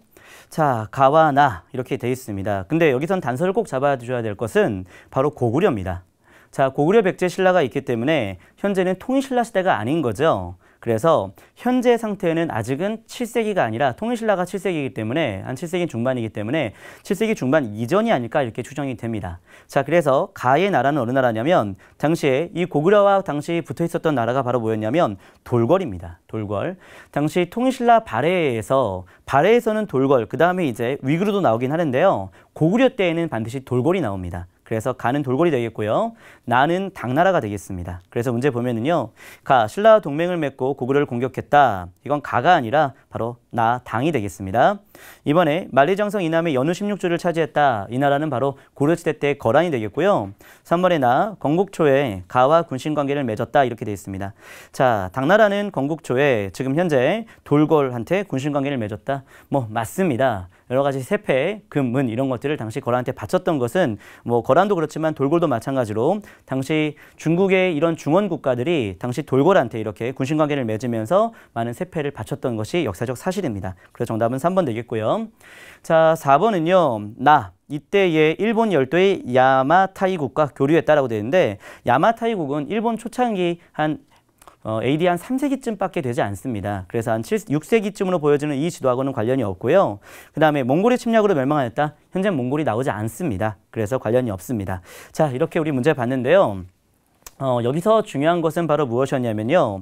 자, 가와 나 이렇게 되어 있습니다. 근데 여기선 단서를 꼭 잡아주셔야 될 것은 바로 고구려입니다. 자, 고구려 백제 신라가 있기 때문에 현재는 통일 신라 시대가 아닌 거죠. 그래서 현재 상태는 아직은 7세기가 아니라 통일신라가 7세기이기 때문에 한 7세기 중반이기 때문에 7세기 중반 이전이 아닐까 이렇게 추정이 됩니다. 자 그래서 가의 나라는 어느 나라냐면 당시에 이 고구려와 당시 붙어 있었던 나라가 바로 뭐였냐면 돌궐입니다. 돌궐. 당시 통일신라 발해에서 발해에서는 돌궐 그 다음에 이제 위그루도 나오긴 하는데요. 고구려 때에는 반드시 돌궐이 나옵니다. 그래서 가는 돌고리 되겠고요. 나는 당나라가 되겠습니다. 그래서 문제 보면은요. 가 신라와 동맹을 맺고 고구려를 공격했다. 이건 가가 아니라 바로 나 당이 되겠습니다. 이번에 만리장성 이남의 연우 16조를 차지했다. 이 나라는 바로 고려시대 때 거란이 되겠고요. 3번에 나 건국초에 가와 군신 관계를 맺었다. 이렇게 되어 있습니다. 자, 당나라는 건국초에 지금 현재 돌궐한테 군신 관계를 맺었다. 뭐 맞습니다. 여러 가지 세패, 금, 문 이런 것들을 당시 거란한테 바쳤던 것은 뭐 거란도 그렇지만 돌골도 마찬가지로 당시 중국의 이런 중원 국가들이 당시 돌골한테 이렇게 군신 관계를 맺으면서 많은 세패를 바쳤던 것이 역사적 사실입니다. 그래서 정답은 3번 되겠고요. 자, 4번은요. 나 이때의 일본 열도의 야마타이국과 교류했다라고 되는데 야마타이국은 일본 초창기 한 어, AD 한 3세기쯤밖에 되지 않습니다. 그래서 한 7, 6세기쯤으로 보여지는 이 지도하고는 관련이 없고요. 그 다음에 몽골의 침략으로 멸망하였다. 현재 몽골이 나오지 않습니다. 그래서 관련이 없습니다. 자, 이렇게 우리 문제 봤는데요. 어, 여기서 중요한 것은 바로 무엇이었냐면요.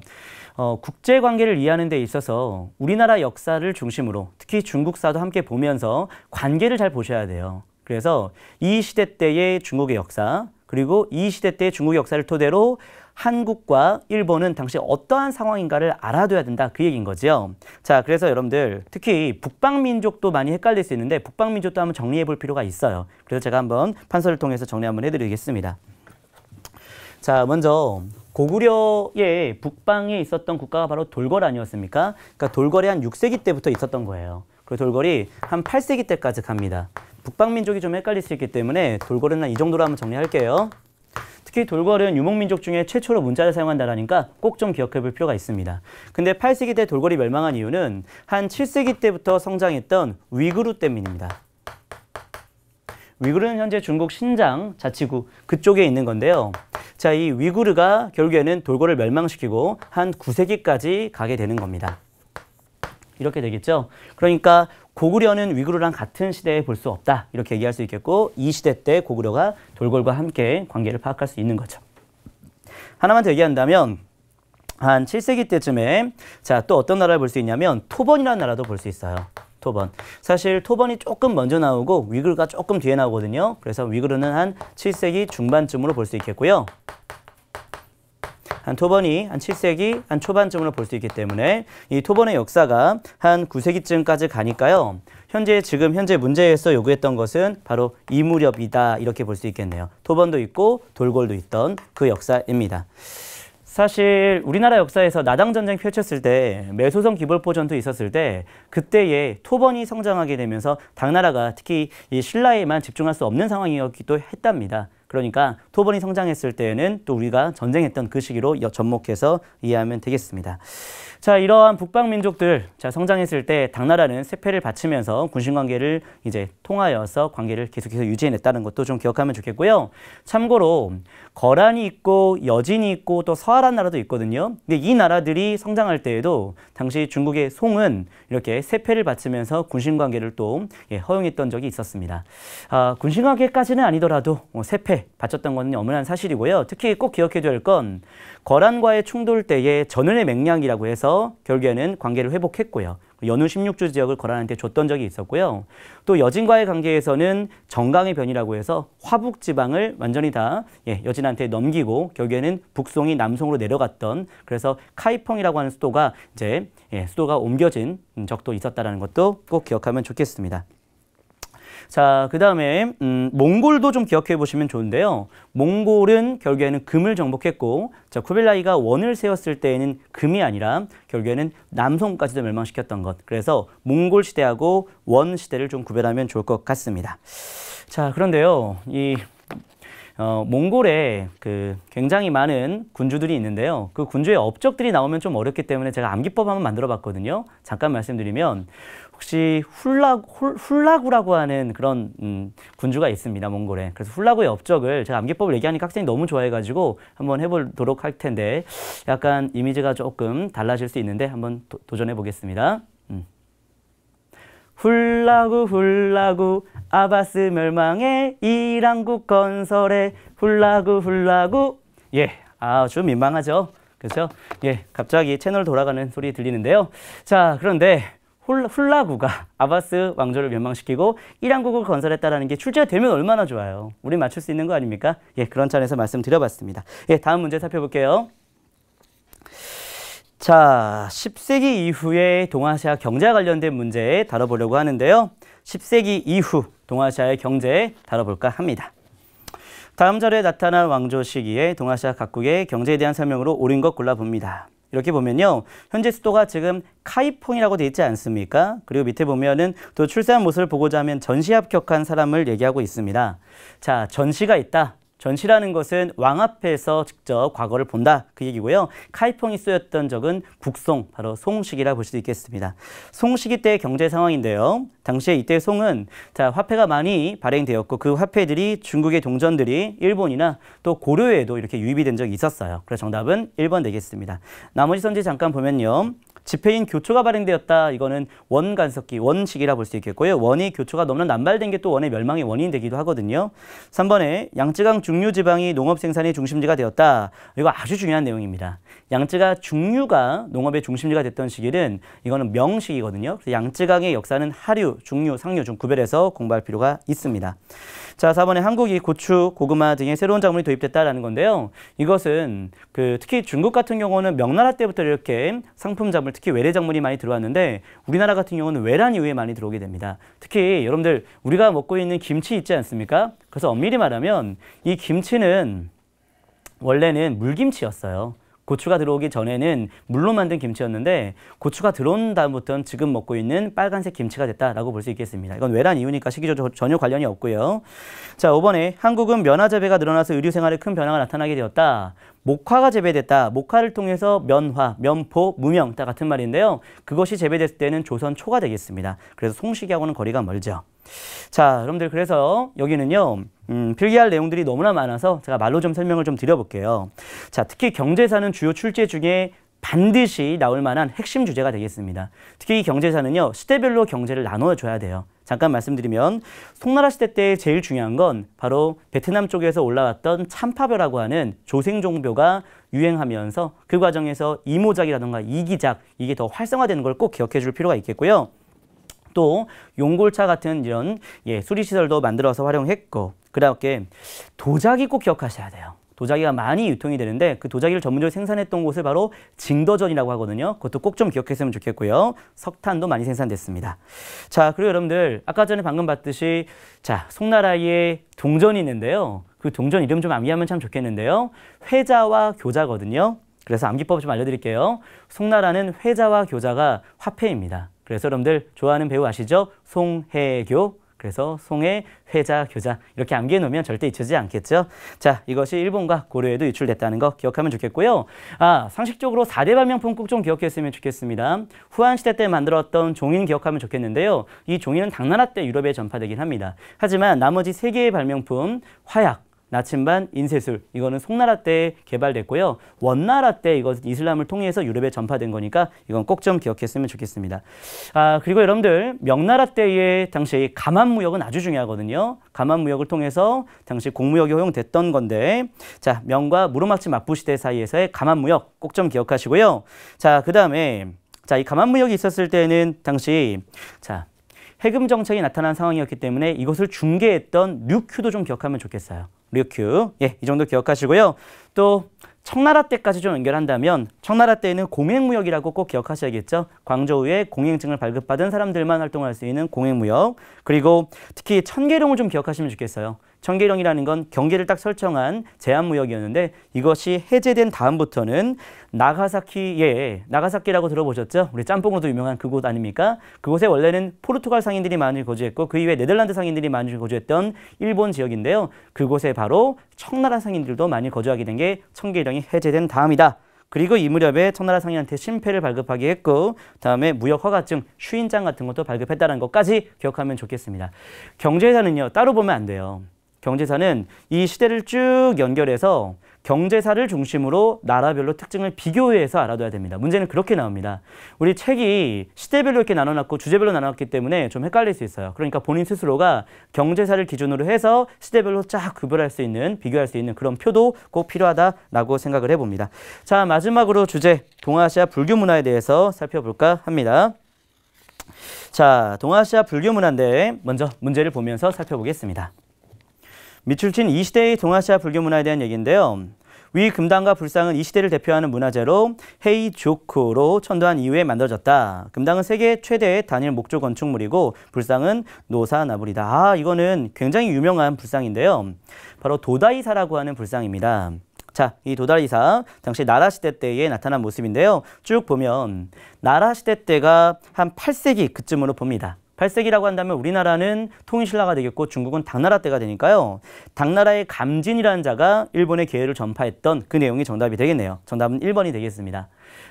어, 국제 관계를 이해하는 데 있어서 우리나라 역사를 중심으로 특히 중국사도 함께 보면서 관계를 잘 보셔야 돼요. 그래서 이 시대 때의 중국의 역사 그리고 이 시대 때의 중국 역사를 토대로 한국과 일본은 당시 어떠한 상황인가를 알아둬야 된다 그 얘기인 거죠. 자 그래서 여러분들 특히 북방민족도 많이 헷갈릴 수 있는데 북방민족도 한번 정리해 볼 필요가 있어요. 그래서 제가 한번 판서를 통해서 정리 한번 해드리겠습니다. 자 먼저 고구려의 북방에 있었던 국가가 바로 돌궐 아니었습니까? 그러니까 돌궐이 한 6세기 때부터 있었던 거예요. 그 돌궐이 한 8세기 때까지 갑니다. 북방민족이 좀 헷갈릴 수 있기 때문에 돌궐은 이 정도로 한번 정리할게요. 특히 돌궐은 유목민족 중에 최초로 문자를 사용한다라니까 꼭 좀 기억해 볼 필요가 있습니다. 근데 8세기 때 돌궐이 멸망한 이유는 한 7세기 때부터 성장했던 위그루 때문입니다. 위그루는 현재 중국 신장 자치구 그쪽에 있는 건데요. 자, 이위그루가 결국에는 돌궐을 멸망시키고 한 9세기까지 가게 되는 겁니다. 이렇게 되겠죠. 그러니까 고구려는 위구르랑 같은 시대에 볼 수 없다 이렇게 얘기할 수 있겠고 이 시대 때 고구려가 돌궐과 함께 관계를 파악할 수 있는 거죠. 하나만 더 얘기한다면 한 7세기 때쯤에 자 또 어떤 나라를 볼 수 있냐면 토번이라는 나라도 볼 수 있어요. 토번. 사실 토번이 조금 먼저 나오고 위구르가 조금 뒤에 나오거든요. 그래서 위구르는한 7세기 중반쯤으로 볼 수 있겠고요. 한 토번이 한 7세기 한 초반쯤으로 볼 수 있기 때문에 이 토번의 역사가 한 9세기쯤까지 가니까요. 현재 지금 현재 문제에서 요구했던 것은 바로 이무렵이다 이렇게 볼 수 있겠네요. 토번도 있고 돌궐도 있던 그 역사입니다. 사실 우리나라 역사에서 나당 전쟁 펼쳤을 때 매소성 기벌포전도 있었을 때그때의 토번이 성장하게 되면서 당나라가 특히 이 신라에만 집중할 수 없는 상황이었기도 했답니다. 그러니까 토번이 성장했을 때에는 또 우리가 전쟁했던 그 시기로 접목해서 이해하면 되겠습니다. 자, 이러한 북방 민족들 자, 성장했을 때 당나라는 세패를 바치면서 군신 관계를 이제 통하여서 관계를 계속해서 유지해냈다는 것도 좀 기억하면 좋겠고요. 참고로 거란이 있고 여진이 있고 또서하란 나라도 있거든요. 근데 이 나라들이 성장할 때에도 당시 중국의 송은 이렇게 세패를 바치면서 군신 관계를 또 예, 허용했던 적이 있었습니다. 아, 군신 관계까지는 아니더라도 뭐 세패 바쳤던 것 엄연한 사실이고요. 특히 꼭 기억해줘야 할 건 거란과의 충돌 때의 전운의 맥락이라고 해서 결국에는 관계를 회복했고요. 연훈 16주 지역을 거란한테 줬던 적이 있었고요. 또 여진과의 관계에서는 정강의 변이라고 해서 화북 지방을 완전히 다 예, 여진한테 넘기고 결국에는 북송이 남송으로 내려갔던 그래서 카이펑이라고 하는 수도가 이제 예, 수도가 옮겨진 적도 있었다라는 것도 꼭 기억하면 좋겠습니다. 자, 그 다음에 음, 몽골도 좀 기억해 보시면 좋은데요. 몽골은 결국에는 금을 정복했고 자, 쿠빌라이가 원을 세웠을 때에는 금이 아니라 결국에는 남성까지도 멸망시켰던 것. 그래서 몽골 시대하고 원 시대를 좀 구별하면 좋을 것 같습니다. 자, 그런데요. 이 어, 몽골에 그 굉장히 많은 군주들이 있는데요. 그 군주의 업적들이 나오면 좀 어렵기 때문에 제가 암기법 한번 만들어 봤거든요. 잠깐 말씀드리면 혹시 훌라, 훌라구라고 하는 그런 음, 군주가 있습니다. 몽골에. 그래서 훌라구의 업적을 제가 암기법을 얘기하니까 학생이 너무 좋아해가지고 한번 해보도록 할 텐데 약간 이미지가 조금 달라질 수 있는데 한번 도, 도전해 보겠습니다. 음. 훌라구 훌라구 아바스 멸망에 이란국 건설에 훌라구 훌라구 예 아주 민망하죠 그렇죠 예 갑자기 채널 돌아가는 소리 들리는데요 자 그런데 훌라구가 아바스 왕조를 멸망시키고 이란국을 건설했다라는 게 출제가 되면 얼마나 좋아요. 우리 맞출 수 있는 거 아닙니까? 예, 그런 차원에서 말씀드려봤습니다. 예, 다음 문제 살펴볼게요. 자, 10세기 이후에 동아시아 경제와 관련된 문제 다뤄보려고 하는데요. 10세기 이후 동아시아의 경제 다뤄볼까 합니다. 다음 자료에 나타난 왕조 시기에 동아시아 각국의 경제에 대한 설명으로 옳린것 골라봅니다. 이렇게 보면요. 현재 수도가 지금 카이퐁이라고 되어 있지 않습니까? 그리고 밑에 보면은 또출세 모습을 보고자 하면 전시 합격한 사람을 얘기하고 있습니다. 자, 전시가 있다. 전시라는 것은 왕 앞에서 직접 과거를 본다 그 얘기고요. 카이펑이 쓰였던 적은 국송, 바로 송식이라 볼 수 있겠습니다. 송식이 때 경제 상황인데요. 당시에 이때 송은 자 화폐가 많이 발행되었고 그 화폐들이 중국의 동전들이 일본이나 또 고려에도 이렇게 유입이 된 적이 있었어요. 그래서 정답은 1번 되겠습니다. 나머지 선지 잠깐 보면요. 집회인 교초가 발행되었다. 이거는 원간섭기, 원식이라볼 수 있겠고요. 원이 교초가 넘는 남발된 게 또 원의 멸망의 원인이 되기도 하거든요. 3번에 양쯔강 중류 지방이 농업 생산의 중심지가 되었다. 이거 아주 중요한 내용입니다. 양쯔가 중류가 농업의 중심지가 됐던 시기는 이거는 명식이거든요. 그래서 양쯔강의 역사는 하류, 중류, 상류 중 구별해서 공부할 필요가 있습니다. 자, 4번에 한국이 고추, 고구마 등의 새로운 작물이 도입됐다라는 건데요. 이것은 그 특히 중국 같은 경우는 명나라 때부터 이렇게 상품 작물, 특히 외래 작물이 많이 들어왔는데 우리나라 같은 경우는 외란 이후에 많이 들어오게 됩니다. 특히 여러분들 우리가 먹고 있는 김치 있지 않습니까? 그래서 엄밀히 말하면 이 김치는 원래는 물김치였어요. 고추가 들어오기 전에는 물로 만든 김치였는데 고추가 들어온 다음부터는 지금 먹고 있는 빨간색 김치가 됐다라고 볼 수 있겠습니다. 이건 외란 이유니까 시기적 전혀 관련이 없고요. 자, 5번에 한국은 면화재배가 늘어나서 의류 생활에 큰 변화가 나타나게 되었다. 목화가 재배됐다. 목화를 통해서 면화, 면포, 무명 다 같은 말인데요. 그것이 재배됐을 때는 조선 초가 되겠습니다. 그래서 송식기하고는 거리가 멀죠. 자, 여러분들 그래서 여기는요. 음, 필기할 내용들이 너무나 많아서 제가 말로 좀 설명을 좀 드려볼게요. 자, 특히 경제사는 주요 출제 중에 반드시 나올 만한 핵심 주제가 되겠습니다. 특히 이 경제사는요, 시대별로 경제를 나눠줘야 돼요. 잠깐 말씀드리면 송나라 시대 때 제일 중요한 건 바로 베트남 쪽에서 올라왔던 참파벼라고 하는 조생종묘가 유행하면서 그 과정에서 이모작이라든가 이기작 이게 더 활성화되는 걸 꼭 기억해 줄 필요가 있겠고요. 또 용골차 같은 이런 예, 수리시설도 만들어서 활용했고 그다음에 도자기 꼭 기억하셔야 돼요. 도자기가 많이 유통이 되는데 그 도자기를 전문적으로 생산했던 곳을 바로 징더전이라고 하거든요. 그것도 꼭 좀 기억했으면 좋겠고요. 석탄도 많이 생산됐습니다. 자, 그리고 여러분들 아까 전에 방금 봤듯이 자, 송나라의 동전이 있는데요. 그 동전 이름 좀 암기하면 참 좋겠는데요. 회자와 교자거든요. 그래서 암기법 을좀 알려드릴게요. 송나라는 회자와 교자가 화폐입니다. 그래서 여러분들 좋아하는 배우 아시죠? 송혜교 그래서 송해, 회자, 교자 이렇게 암기해 놓으면 절대 잊혀지지 않겠죠. 자, 이것이 일본과 고려에도 유출됐다는 거 기억하면 좋겠고요. 아, 상식적으로 4대 발명품 꼭 좀 기억했으면 좋겠습니다. 후한시대 때 만들었던 종인 이 기억하면 좋겠는데요. 이 종이는 당나라 때 유럽에 전파되긴 합니다. 하지만 나머지 3개의 발명품, 화약, 나침반, 인쇄술 이거는 송나라 때 개발됐고요. 원나라 때 이것은 이슬람을 통해서 유럽에 전파된 거니까 이건 꼭 좀 기억했으면 좋겠습니다. 아 그리고 여러분들 명나라 때의 당시 가만 무역은 아주 중요하거든요. 가만 무역을 통해서 당시 공무역이 허용됐던 건데 자 명과 무로마치 막부 시대 사이에서의 가만 무역 꼭 좀 기억하시고요. 자그 다음에 자이 가만 무역이 있었을 때는 당시 자 해금 정책이 나타난 상황이었기 때문에 이것을 중개했던 류큐도 좀 기억하면 좋겠어요. 류큐. 예, 이 정도 기억하시고요. 또 청나라 때까지 좀 연결한다면 청나라 때에는 공행무역이라고 꼭 기억하셔야겠죠. 광저우에 공행증을 발급받은 사람들만 활동할 수 있는 공행무역. 그리고 특히 천계룡을 좀 기억하시면 좋겠어요. 청계령이라는 건 경계를 딱 설정한 제한무역이었는데 이것이 해제된 다음부터는 나가사키에 나가사키라고 들어보셨죠? 우리 짬뽕으로도 유명한 그곳 아닙니까? 그곳에 원래는 포르투갈 상인들이 많이 거주했고 그 이외에 네덜란드 상인들이 많이 거주했던 일본 지역인데요. 그곳에 바로 청나라 상인들도 많이 거주하게 된 게 청계령이 해제된 다음이다. 그리고 이 무렵에 청나라 상인한테 심폐를 발급하게 했고 다음에 무역 허가증, 슈인장 같은 것도 발급했다는 것까지 기억하면 좋겠습니다. 경제사는요 따로 보면 안 돼요. 경제사는 이 시대를 쭉 연결해서 경제사를 중심으로 나라별로 특징을 비교해서 알아둬야 됩니다. 문제는 그렇게 나옵니다. 우리 책이 시대별로 이렇게 나눠놨고 주제별로 나눠놨기 때문에 좀 헷갈릴 수 있어요. 그러니까 본인 스스로가 경제사를 기준으로 해서 시대별로 쫙 구별할 수 있는, 비교할 수 있는 그런 표도 꼭 필요하다라고 생각을 해봅니다. 자, 마지막으로 주제, 동아시아 불교 문화에 대해서 살펴볼까 합니다. 자, 동아시아 불교 문화인데 먼저 문제를 보면서 살펴보겠습니다. 밑줄 친이 시대의 동아시아 불교 문화에 대한 얘기인데요. 위 금당과 불상은 이 시대를 대표하는 문화재로 헤이조크로 천도한 이후에 만들어졌다. 금당은 세계 최대의 단일 목조 건축물이고 불상은 노사나불이다. 아, 이거는 굉장히 유명한 불상인데요. 바로 도다이사라고 하는 불상입니다. 자, 이도다이사 당시 나라 시대 때에 나타난 모습인데요. 쭉 보면 나라 시대 때가 한 8세기 그쯤으로 봅니다. 8세기라고 한다면 우리나라는 통일신라가 되겠고 중국은 당나라 때가 되니까요. 당나라의 감진이라는 자가 일본의 계획을 전파했던 그 내용이 정답이 되겠네요. 정답은 1번이 되겠습니다.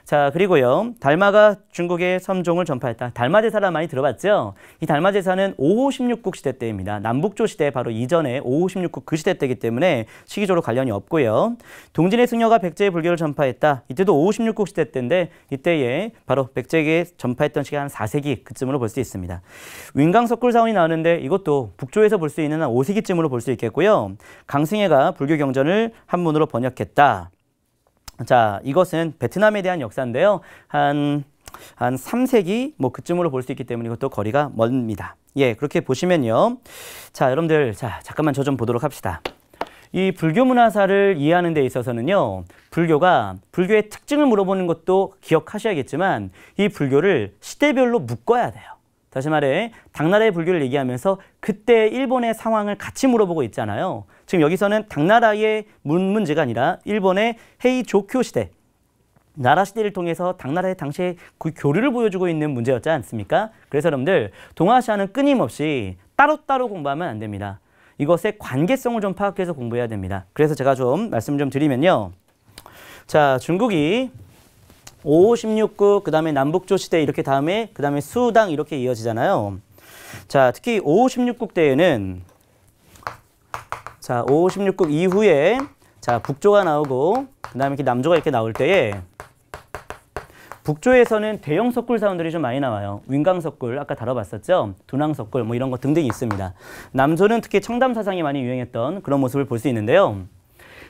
자, 그리고요. 달마가 중국의 섬종을 전파했다. 달마 제사라 많이 들어봤죠? 이 달마 제사는 5 5 16국 시대 때입니다. 남북조 시대 바로 이전에 5 5 16국 그 시대 때이기 때문에 시기적으로 관련이 없고요. 동진의 승려가 백제의 불교를 전파했다. 이때도 5 5 16국 시대 때인데 이때에 바로 백제에게 전파했던 시기한 4세기 그쯤으로 볼 수 있습니다. 윈강석굴 사원이 나오는데 이것도 북조에서 볼 수 있는 한 5세기쯤으로 볼 수 있겠고요. 강승혜가 불교 경전을 한문으로 번역했다. 자, 이것은 베트남에 대한 역사인데요. 한, 한 3세기 뭐 그쯤으로 볼 수 있기 때문에 이것도 거리가 멉니다. 예, 그렇게 보시면요. 자, 여러분들, 자, 잠깐만 저 좀 보도록 합시다. 이 불교 문화사를 이해하는 데 있어서는요, 불교가, 불교의 특징을 물어보는 것도 기억하셔야겠지만, 이 불교를 시대별로 묶어야 돼요. 다시 말해, 당나라의 불교를 얘기하면서 그때 일본의 상황을 같이 물어보고 있잖아요. 지금 여기서는 당나라의 문 문제가 아니라 일본의 헤이 조쿄 시대 나라 시대를 통해서 당나라의 당시의그 교류를 보여주고 있는 문제였지 않습니까? 그래서 여러분들 동아시아는 끊임없이 따로따로 공부하면 안 됩니다. 이것의 관계성을 좀 파악해서 공부해야 됩니다. 그래서 제가 좀 말씀 좀 드리면요. 자, 중국이 5, 16국, 그 다음에 남북조 시대 이렇게 다음에 그 다음에 수당 이렇게 이어지잖아요. 자, 특히 5, 16국 때에는 자, 5, 16국 이후에 자, 북조가 나오고 그다음에 이렇게 남조가 이렇게 나올 때에 북조에서는 대형 석굴 사원들이 좀 많이 나와요. 윈강 석굴 아까 다뤄봤었죠. d u 석굴 뭐 이런 거 등등이 있습니다. 남조는 특히 청담 사상이 많이 유행했던 그런 모습을 볼 수 있는데요.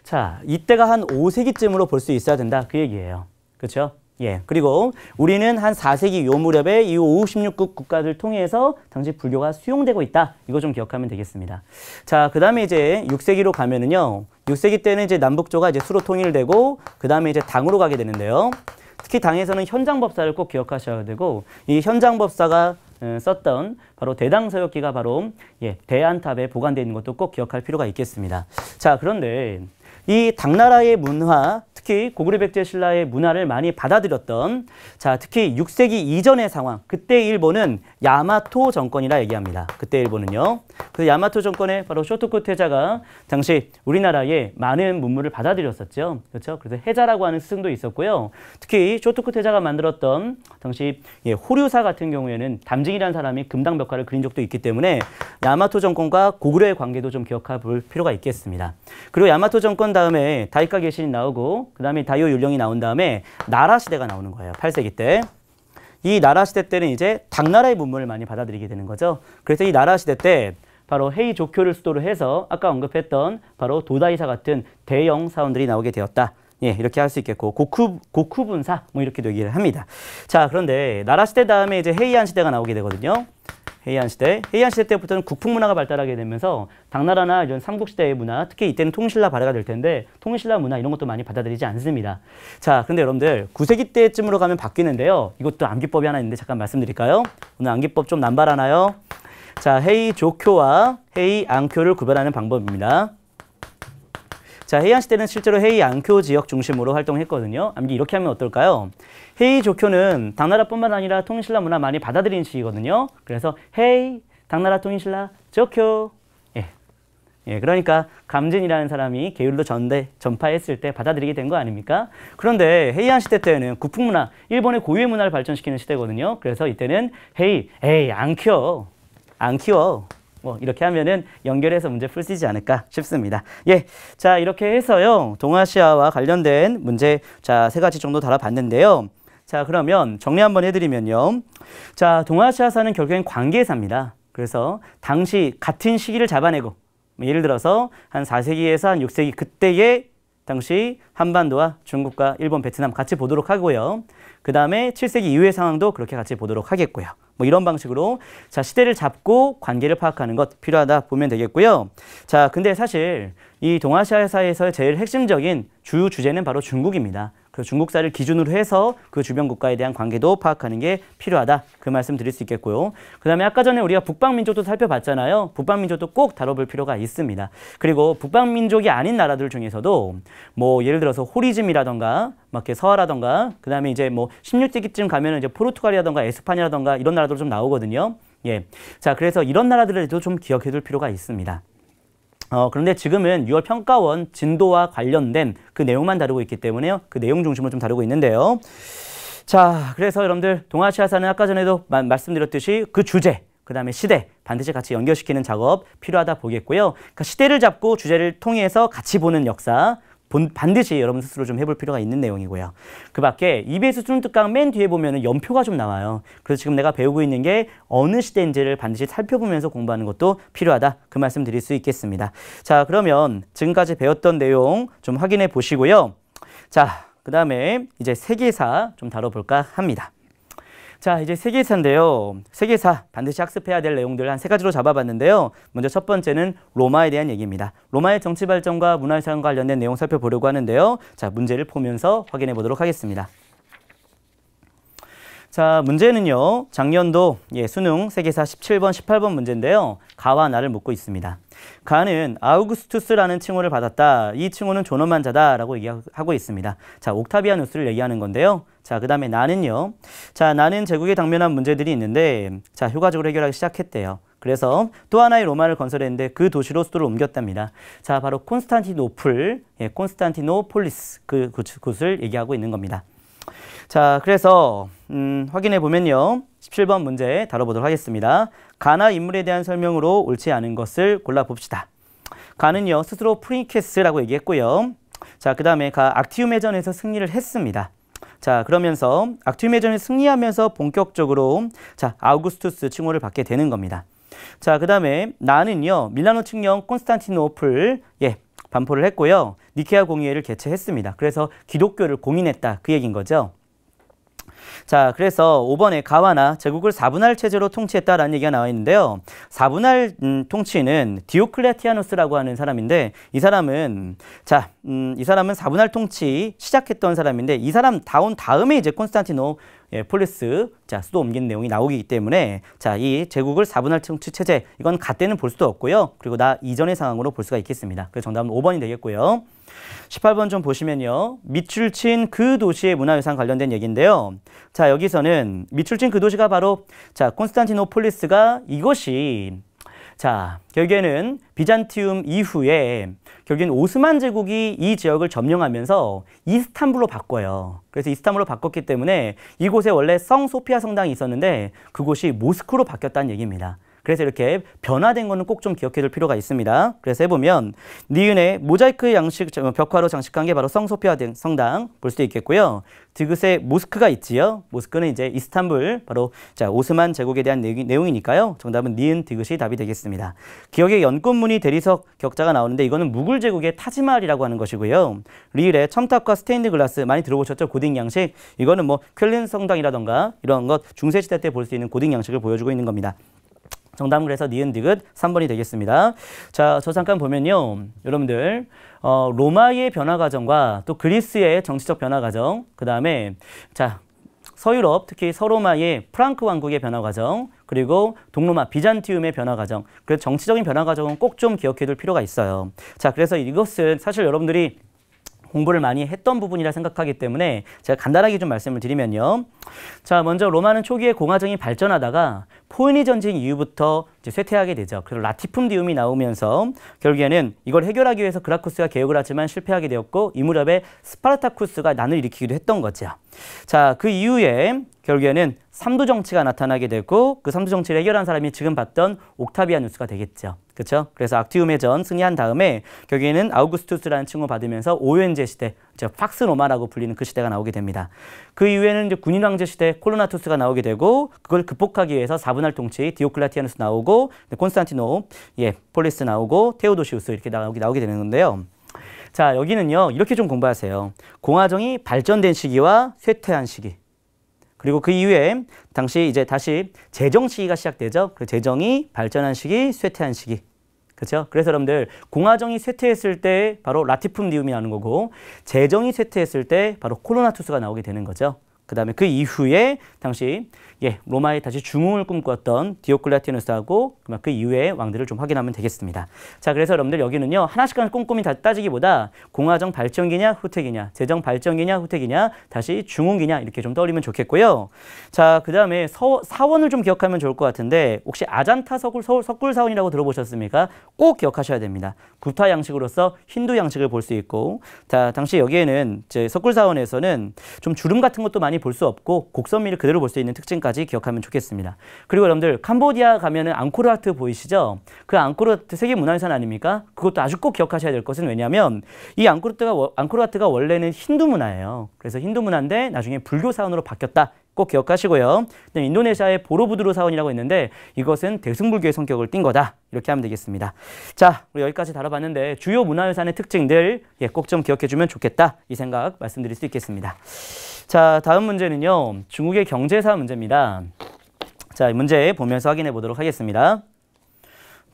자, 이때가 한 5세기쯤으로 볼 수 있어야 된다 그 얘기예요. 그렇죠? 예. 그리고 우리는 한 4세기 요 무렵에 이 56국 국가를 통해서 당시 불교가 수용되고 있다. 이거 좀 기억하면 되겠습니다. 자, 그다음에 이제 6세기로 가면은요. 6세기 때는 이제 남북조가 이제 수로 통일되고 그다음에 이제 당으로 가게 되는데요. 특히 당에서는 현장 법사를 꼭 기억하셔야 되고 이 현장 법사가 어, 썼던 바로 대당서역기가 바로 예, 대안탑에 보관되어 있는 것도 꼭 기억할 필요가 있겠습니다. 자, 그런데 이 당나라의 문화 특히 고구려 백제 신라의 문화를 많이 받아들였던 자 특히 6세기 이전의 상황 그때 일본은 야마토 정권이라 얘기합니다. 그때 일본은요. 그 야마토 정권의 바로 쇼토쿠 태자가 당시 우리나라의 많은 문물을 받아들였었죠. 그렇죠? 그래서 해자라고 하는 스승도 있었고요. 특히 쇼토쿠 태자가 만들었던 당시 예, 호류사 같은 경우에는 담징이라는 사람이 금당 벽화를 그린 적도 있기 때문에 야마토 정권과 고구려의 관계도 좀 기억해 볼 필요가 있겠습니다. 그리고 야마토 정권 다음에 다이카 계신이 나오고 그 다음에 다이오 율령이 나온 다음에 나라 시대가 나오는 거예요. 8세기 때. 이 나라 시대 때는 이제 당나라의 문물을 많이 받아들이게 되는 거죠. 그래서 이 나라 시대 때 바로 헤이 조쿄를 수도로 해서 아까 언급했던 바로 도다이사 같은 대형 사원들이 나오게 되었다. 예, 이렇게 할 수 있겠고 고쿠 고쿠분사 뭐 이렇게 얘기를 합니다. 자, 그런데 나라 시대 다음에 이제 헤이안 시대가 나오게 되거든요. 헤이안 시대. 헤이안 시대 때부터는 국풍 문화가 발달하게 되면서 당나라나 이런 삼국 시대의 문화, 특히 이때는 통신라 발화가 될 텐데 통신라 문화 이런 것도 많이 받아들이지 않습니다. 자, 근데 여러분들 구세기 때쯤으로 가면 바뀌는데요. 이것도 암기법이 하나 있는데 잠깐 말씀드릴까요? 오늘 암기법 좀 남발하나요? 자, 헤이 조쿄와 헤이 앙쿄를 구별하는 방법입니다. 자, 헤이안시대는 실제로 헤이 안쿄 지역 중심으로 활동했거든요. 암기 이렇게 하면 어떨까요? 헤이 조쿄는 당나라뿐만 아니라 통일신라 문화 많이 받아들인 시이거든요. 그래서 헤이 당나라 통일신라 조쿄 예. 예, 그러니까 감진이라는 사람이 게을로 전대 전파했을 때 받아들이게 된 거 아닙니까? 그런데 헤이안 시대 때는 구풍 문화, 일본의 고유의 문화를 발전시키는 시대거든요. 그래서 이때는 헤이, 에이 안 키워, 안 키워 뭐 이렇게 하면은 연결해서 문제 풀수지 않을까 싶습니다. 예, 자 이렇게 해서요 동아시아와 관련된 문제 자세 가지 정도 달아봤는데요. 자 그러면 정리 한번 해드리면요. 자 동아시아사는 결국엔 관계사입니다. 그래서 당시 같은 시기를 잡아내고 뭐 예를 들어서 한 4세기에서 한 6세기 그때의 당시 한반도와 중국과 일본, 베트남 같이 보도록 하고요. 그 다음에 7세기 이후의 상황도 그렇게 같이 보도록 하겠고요. 뭐 이런 방식으로 자 시대를 잡고 관계를 파악하는 것 필요하다 보면 되겠고요. 자 근데 사실 이 동아시아사에서 제일 핵심적인 주요 주제는 바로 중국입니다. 그 중국사를 기준으로 해서 그 주변 국가에 대한 관계도 파악하는 게 필요하다. 그 말씀 드릴 수 있겠고요. 그다음에 아까 전에 우리가 북방 민족도 살펴봤잖아요. 북방 민족도 꼭 다뤄볼 필요가 있습니다. 그리고 북방 민족이 아닌 나라들 중에서도 뭐 예를 들어서 호리즘이라던가 막게서하라던가 그다음에 이제 뭐 16세기쯤 가면 이제 포르투갈이라던가 에스파냐라던가 이런 나라들 좀 나오거든요. 예. 자, 그래서 이런 나라들에도 좀 기억해 둘 필요가 있습니다. 어, 그런데 지금은 6월 평가원 진도와 관련된 그 내용만 다루고 있기 때문에요. 그 내용 중심으로 좀 다루고 있는데요. 자, 그래서 여러분들 동아시아사는 아까 전에도 마, 말씀드렸듯이 그 주제, 그 다음에 시대 반드시 같이 연결시키는 작업 필요하다 보겠고요. 그 시대를 잡고 주제를 통해서 같이 보는 역사 본, 반드시 여러분 스스로 좀 해볼 필요가 있는 내용이고요. 그 밖에 EBS 수능특강 맨 뒤에 보면 연표가 좀 나와요. 그래서 지금 내가 배우고 있는 게 어느 시대인지를 반드시 살펴보면서 공부하는 것도 필요하다. 그 말씀 드릴 수 있겠습니다. 자, 그러면 지금까지 배웠던 내용 좀 확인해 보시고요. 자, 그 다음에 이제 세계사 좀 다뤄볼까 합니다. 자, 이제 세계사인데요. 세계사 반드시 학습해야 될 내용들 을한 세 가지로 잡아봤는데요. 먼저 첫 번째는 로마에 대한 얘기입니다. 로마의 정치 발전과 문화유산 관련된 내용 살펴보려고 하는데요. 자, 문제를 보면서 확인해 보도록 하겠습니다. 자, 문제는요. 작년도 예, 수능 세계사 17번, 18번 문제인데요. 가와 나를 묻고 있습니다. 가는 아우구스투스라는 칭호를 받았다. 이 칭호는 존엄한 자다라고 얘기하고 있습니다. 자, 옥타비아누스를 얘기하는 건데요. 자, 그다음에 나는요. 자, 나는 제국에 당면한 문제들이 있는데 자, 효과적으로 해결하기 시작했대요. 그래서 또 하나의 로마를 건설했는데 그 도시로 수도를 옮겼답니다. 자, 바로 콘스탄티노플, 예, 콘스탄티노폴리스 그, 그 곳을 얘기하고 있는 겁니다. 자, 그래서 음, 확인해 보면요. 17번 문제 다뤄보도록 하겠습니다. 가나 인물에 대한 설명으로 옳지 않은 것을 골라봅시다. 가는요. 스스로 프리케스라고 얘기했고요. 자, 그 다음에 가 악티움해전에서 승리를 했습니다. 자, 그러면서 악티움해전을 승리하면서 본격적으로 자 아우구스투스 칭호를 받게 되는 겁니다. 자, 그 다음에 나는요. 밀라노 측령 콘스탄티노플 예 반포를 했고요. 니케아 공의회를 개최했습니다. 그래서 기독교를 공인했다 그 얘기인 거죠. 자, 그래서 5번에 가와나 제국을 4분할 체제로 통치했다라는 얘기가 나와 있는데요. 4분할 음, 통치는 디오클레티아누스라고 하는 사람인데 이 사람은 자, 음, 이 사람은 4분할 통치 시작했던 사람인데 이 사람 다운 다음에 이제 콘스탄티노 예, 폴리스 자 수도 옮긴 내용이 나오기 때문에 자 이 제국을 4분할 통치 체제 이건 갓대는볼 수도 없고요. 그리고 나 이전의 상황으로 볼 수가 있겠습니다. 그래서 정답은 5번이 되겠고요. 18번 좀 보시면요. 밑줄 친그 도시의 문화유산 관련된 얘기인데요. 자, 여기서는 밑줄 친그 도시가 바로 자, 콘스탄티노폴리스가 이것이 자, 결국에는 비잔티움 이후에 결국엔 오스만 제국이 이 지역을 점령하면서 이스탄불로 바꿔요. 그래서 이스탄불로 바꿨기 때문에 이곳에 원래 성 소피아 성당이 있었는데 그곳이 모스크로 바뀌었다는 얘기입니다. 그래서 이렇게 변화된 거는 꼭 좀 기억해 둘 필요가 있습니다. 그래서 해보면 니은의 모자이크 양식 벽화로 장식한 게 바로 성소피아 등 성당 볼 수도 있겠고요. 드귿의 모스크가 있지요. 모스크는 이제 이스탄불 바로 자 오스만 제국에 대한 내용이니까요. 정답은 니은 드귿이 답이 되겠습니다. 기억의 연꽃무늬 대리석 격자가 나오는데 이거는 무굴 제국의 타지마할이라고 하는 것이고요. 리을의 첨탑과 스테인드 글라스 많이 들어보셨죠? 고딕 양식 이거는 뭐쾰린 성당이라던가 이런 것 중세시대 때 볼 수 있는 고딕 양식을 보여주고 있는 겁니다. 정답은 그래서 니은 디귿 3번이 되겠습니다. 자, 저 잠깐 보면요. 여러분들 어, 로마의 변화 과정과 또 그리스의 정치적 변화 과정, 그 다음에 자 서유럽, 특히 서로마의 프랑크 왕국의 변화 과정, 그리고 동로마 비잔티움의 변화 과정, 그래서 정치적인 변화 과정은 꼭 좀 기억해둘 필요가 있어요. 자, 그래서 이것은 사실 여러분들이 공부를 많이 했던 부분이라 생각하기 때문에 제가 간단하게 좀 말씀을 드리면요. 자, 먼저 로마는 초기에 공화정이 발전하다가 포에니 전쟁 이후부터 이제 쇠퇴하게 되죠. 그리고 라티품디움이 나오면서 결국에는 이걸 해결하기 위해서 그라쿠스가 개혁을 하지만 실패하게 되었고 이 무렵에 스파르타쿠스가 난을 일으키기도 했던 거죠. 자, 그 이후에 결국에는 삼두 정치가 나타나게 되고 그 삼두 정치를 해결한 사람이 지금 봤던 옥타비아누스가 되겠죠. 그렇죠? 그래서 악티움의 전 승리한 다음에 결국에는 아우구스투스라는 칭호 받으면서 오연제 시대, 즉 팍스 로마라고 불리는 그 시대가 나오게 됩니다. 그 이후에는 이제 군인 왕제 시대 콜로나투스가 나오게 되고 그걸 극복하기 위해서 4분할 통치 디오클라티아누스 나오고 네, 콘스탄티노, 예, 폴리스 나오고 테오도시우스 이렇게 나오게 나오게 되는 건데요. 자, 여기는요. 이렇게 좀 공부하세요. 공화정이 발전된 시기와 쇠퇴한 시기. 그리고 그 이후에 당시 이제 다시 재정 시기가 시작되죠. 그 재정이 발전한 시기, 쇠퇴한 시기. 그렇죠? 그래서 여러분들 공화정이 쇠퇴했을 때 바로 라티품 니움이 나는 거고 재정이 쇠퇴했을 때 바로 콜로나투스가 나오게 되는 거죠. 그 다음에 그 이후에 당시 예, 로마에 다시 중흥을 꿈꿨던 디오클레티누스하고 그 이후의 왕들을 좀 확인하면 되겠습니다. 자, 그래서 여러분들 여기는요. 하나씩 꼼꼼히 다 따지기보다 공화정 발전기냐 후퇴기냐, 재정 발전기냐 후퇴기냐, 다시 중흥기냐 이렇게 좀 떠올리면 좋겠고요. 자, 그 다음에 사원을 좀 기억하면 좋을 것 같은데 혹시 아잔타 서굴, 서울, 석굴 사원이라고 들어보셨습니까? 꼭 기억하셔야 됩니다. 구타 양식으로서 힌두 양식을 볼 수 있고 자, 당시 여기에는 이제 석굴 사원에서는 좀 주름 같은 것도 많이 볼수 없고 곡선미를 그대로 볼 수 있는 특징까지 기억하면 좋겠습니다. 그리고 여러분들 캄보디아 가면은 앙코르하트 보이시죠? 그 앙코르하트 세계 문화유산 아닙니까? 그것도 아주 꼭 기억하셔야 될 것은 왜냐하면 이 앙코르하트가 앙코르하트가 원래는 힌두 문화예요. 그래서 힌두 문화인데 나중에 불교 사원으로 바뀌었다. 꼭 기억하시고요. 네, 인도네시아의 보로부드로 사원이라고 했는데 이것은 대승불교의 성격을 띈 거다. 이렇게 하면 되겠습니다. 자, 우리 여기까지 다뤄봤는데 주요 문화유산의 특징들 예, 꼭좀 기억해주면 좋겠다. 이 생각 말씀드릴 수 있겠습니다. 자, 다음 문제는요. 중국의 경제사 문제입니다. 자, 문제 보면서 확인해 보도록 하겠습니다.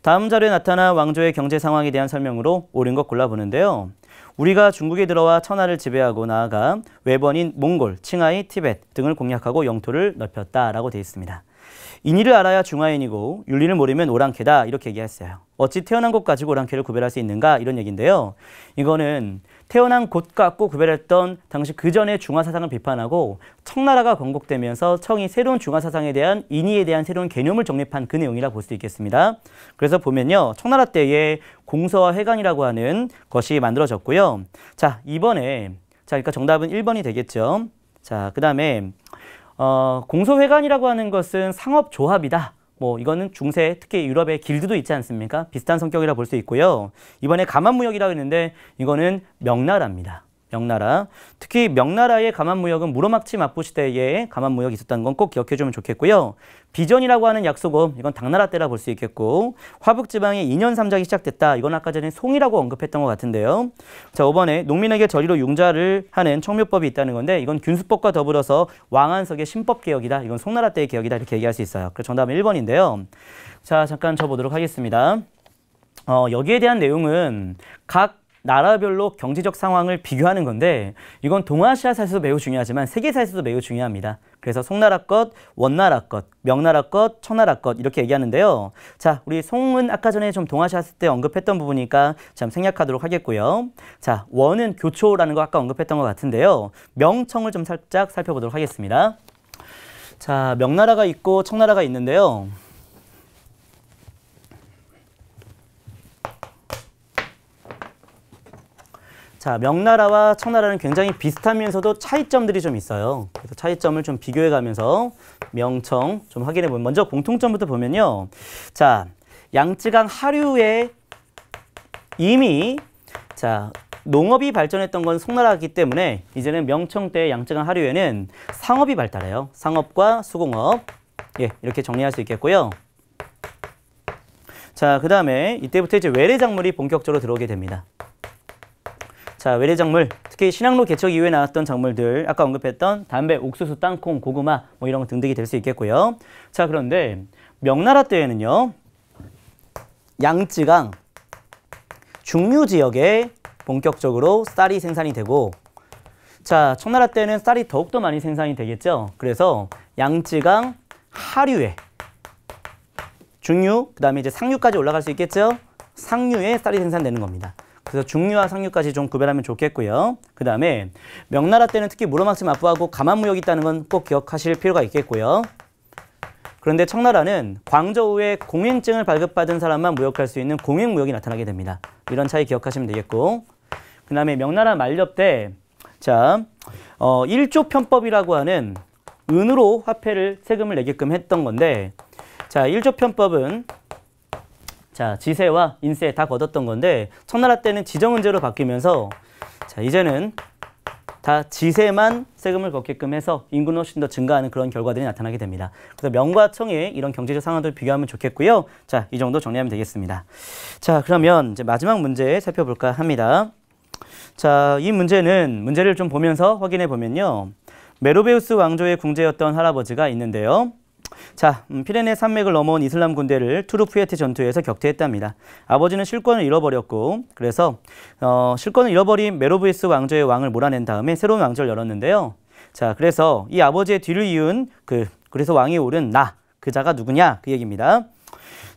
다음 자료에 나타난 왕조의 경제 상황에 대한 설명으로 옳은 것 골라보는데요. 우리가 중국에 들어와 천하를 지배하고 나아가 외번인 몽골, 칭하이, 티벳 등을 공략하고 영토를 넓혔다라고 되어 있습니다. 인의를 알아야 중화인이고 윤리를 모르면 오랑캐다 이렇게 얘기했어요. 어찌 태어난 것 가지고 오랑캐를 구별할 수 있는가 이런 얘기인데요. 이거는 태어난 곳과 고 구별했던 당시 그전의 중화사상을 비판하고 청나라가 건국되면서 청이 새로운 중화사상에 대한 인위에 대한 새로운 개념을 정립한 그 내용이라 볼 수 있겠습니다. 그래서 보면요. 청나라 때에 공서와 회관이라고 하는 것이 만들어졌고요. 자, 이번에 자, 그러니까 정답은 1번이 되겠죠. 자, 그 다음에 어, 공소회관이라고 하는 것은 상업조합이다. 뭐 이거는 중세 특히 유럽의 길드도 있지 않습니까? 비슷한 성격이라 볼 수 있고요. 이번에 가만 무역이라고 했는데 이거는 명나라입니다. 명나라. 특히 명나라의 가만무역은 무로막치 맞부 시대에 가만무역이 있었다는 건 꼭 기억해주면 좋겠고요. 비전이라고 하는 약속은 이건 당나라 때라 볼 수 있겠고 화북지방에 2년 3작이 시작됐다. 이건 아까 전에 송이라고 언급했던 것 같은데요. 자이번에 농민에게 저리로 융자를 하는 청묘법이 있다는 건데 이건 균수법과 더불어서 왕한석의 신법개혁이다. 이건 송나라 때의 개혁이다. 이렇게 얘기할 수 있어요. 그래서 정답은 1번인데요. 자 잠깐 쳐보도록 하겠습니다. 어, 여기에 대한 내용은 각 나라별로 경제적 상황을 비교하는 건데 이건 동아시아사에서도 매우 중요하지만 세계사에서도 매우 중요합니다. 그래서 송나라 것, 원나라 것, 명나라 것, 청나라 것 이렇게 얘기하는데요. 자, 우리 송은 아까 전에 좀 동아시아 때 언급했던 부분이니까 참 생략하도록 하겠고요. 자, 원은 교초라는 거 아까 언급했던 것 같은데요. 명청을 좀 살짝 살펴보도록 하겠습니다. 자, 명나라가 있고 청나라가 있는데요. 자, 명나라와 청나라는 굉장히 비슷하면서도 차이점들이 좀 있어요. 그래서 차이점을 좀 비교해 가면서 명청 좀 확인해 보면 먼저 공통점부터 보면요. 자, 양쯔강 하류에 이미 자, 농업이 발전했던 건 송나라이기 때문에 이제는 명청 때 양쯔강 하류에는 상업이 발달해요. 상업과 수공업. 예, 이렇게 정리할 수 있겠고요. 자, 그 다음에 이때부터 이제 외래 작물이 본격적으로 들어오게 됩니다. 자, 외래작물, 특히 신항로 개척 이후에 나왔던 작물들, 아까 언급했던 담배, 옥수수, 땅콩, 고구마 뭐 이런 등등이 될 수 있겠고요. 자, 그런데 명나라 때에는요. 양쯔강 중류 지역에 본격적으로 쌀이 생산이 되고 자, 청나라 때는 쌀이 더욱더 많이 생산이 되겠죠. 그래서 양쯔강 하류에 중류, 그 다음에 이제 상류까지 올라갈 수 있겠죠. 상류에 쌀이 생산되는 겁니다. 그래서 중류와 상류까지 좀 구별하면 좋겠고요. 그 다음에 명나라 때는 특히 무로막침 마포하고 가만무역이 있다는 건 꼭 기억하실 필요가 있겠고요. 그런데 청나라는 광저우에 공행증을 발급받은 사람만 무역할 수 있는 공행무역이 나타나게 됩니다. 이런 차이 기억하시면 되겠고 그 다음에 명나라 만렵 때 자, 어, 일조 편법이라고 하는 은으로 화폐를 세금을 내게끔 했던 건데 자, 일조 편법은 자, 지세와 인세 다 거뒀던 건데 청나라 때는 지정은제로 바뀌면서 자, 이제는 다 지세만 세금을 걷게끔 해서 인구는 훨씬 더 증가하는 그런 결과들이 나타나게 됩니다. 그래서 명과 청의 이런 경제적 상황들 비교하면 좋겠고요. 자, 이 정도 정리하면 되겠습니다. 자, 그러면 이제 마지막 문제 살펴볼까 합니다. 자, 이 문제는 문제를 좀 보면서 확인해 보면요. 메로베우스 왕조의 궁제였던 할아버지가 있는데요. 자, 음, 피레네 산맥을 넘어온 이슬람 군대를 투르푸에트 전투에서 격퇴했답니다. 아버지는 실권을 잃어버렸고 그래서 어, 실권을 잃어버린 메로브이스 왕조의 왕을 몰아낸 다음에 새로운 왕조를 열었는데요. 자, 그래서 이 아버지의 뒤를 이은 그 그래서 왕이 오른 나 그자가 누구냐 그 얘기입니다.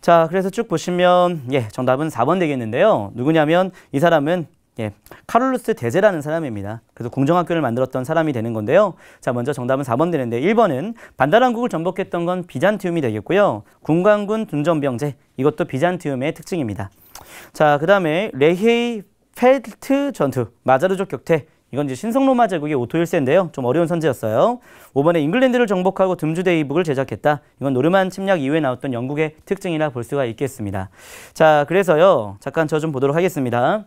자, 그래서 쭉 보시면 예, 정답은 4번 되겠는데요. 누구냐면 이 사람은 예, 카를루스 대제라는 사람입니다. 그래서 궁정학교를 만들었던 사람이 되는 건데요. 자, 먼저 정답은 4번 되는데 1번은 반달랑국을 전복했던 건 비잔티움이 되겠고요. 군관군 둔전병제 이것도 비잔티움의 특징입니다. 자, 그 다음에 레헤이 펠트 전투, 마자르족 격퇴 이건 이제 신성로마 제국의 오토 1세인데요. 좀 어려운 선제였어요. 5번에 잉글랜드를 정복하고 듬주데이북을 제작했다. 이건 노르만 침략 이후에 나왔던 영국의 특징이라 볼 수가 있겠습니다. 자, 그래서요. 잠깐 저 좀 보도록 하겠습니다.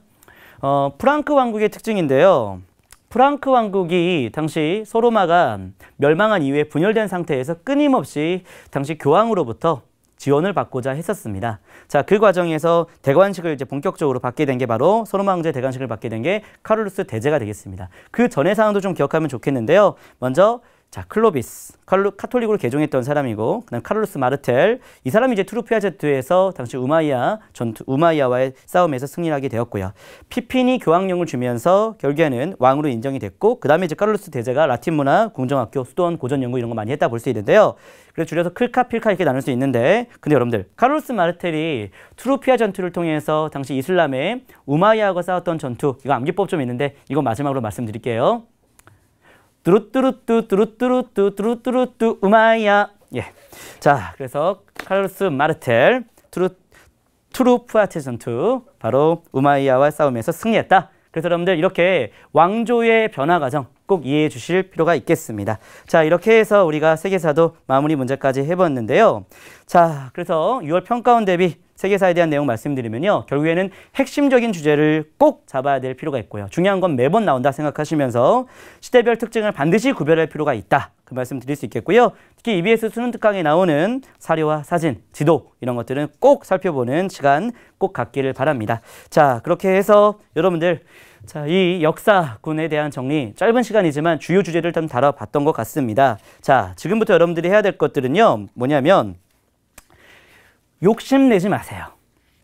어, 프랑크 왕국의 특징인데요. 프랑크 왕국이 당시 소로마가 멸망한 이후에 분열된 상태에서 끊임없이 당시 교황으로부터 지원을 받고자 했었습니다. 자, 그 과정에서 대관식을 이제 본격적으로 받게 된 게 바로 소로마 황제 대관식을 받게 된 게 카를루스 대제가 되겠습니다. 그 전의 상황도 좀 기억하면 좋겠는데요. 먼저 자, 클로비스. 칼로, 카톨릭으로 개종했던 사람이고, 그 다음 카를로스 마르텔. 이 사람이 이제 트루피아제트에서 당시 우마이야 전투, 우마이야와의 싸움에서 승리하게 되었고요. 피피니 교황령을 주면서 결국에는 왕으로 인정이 됐고, 그 다음에 이제 카를로스 대제가 라틴 문화, 공정학교, 수도원 고전 연구 이런 거 많이 했다 볼 수 있는데요. 그래서 줄여서 클카, 필카 이렇게 나눌 수 있는데, 근데 여러분들, 카를로스 마르텔이 트루피아 전투를 통해서 당시 이슬람의 우마이야하고 싸웠던 전투, 이거 암기법 좀 있는데, 이거 마지막으로 말씀드릴게요. 뚜루뚜루뚜 뚜루뚜루뚜 뚜루뚜루뚜 우마야 예. 자 그래서 카를스 마르텔 트루, 트루프아테 전투 바로 우마이야와 싸움에서 승리했다. 그래서 여러분들 이렇게 왕조의 변화 과정 꼭 이해해 주실 필요가 있겠습니다. 자 이렇게 해서 우리가 세계사도 마무리 문제까지 해봤는데요. 자 그래서 6월 평가원 대비 세계사에 대한 내용 말씀드리면요. 결국에는 핵심적인 주제를 꼭 잡아야 될 필요가 있고요. 중요한 건 매번 나온다 생각하시면서 시대별 특징을 반드시 구별할 필요가 있다. 그 말씀 드릴 수 있겠고요. 특히 EBS 수능 특강에 나오는 사료와 사진, 지도 이런 것들은 꼭 살펴보는 시간 꼭 갖기를 바랍니다. 자, 그렇게 해서 여러분들 자, 이 역사군에 대한 정리 짧은 시간이지만 주요 주제를 좀 다뤄봤던 것 같습니다. 자, 지금부터 여러분들이 해야 될 것들은요. 뭐냐면 욕심내지 마세요.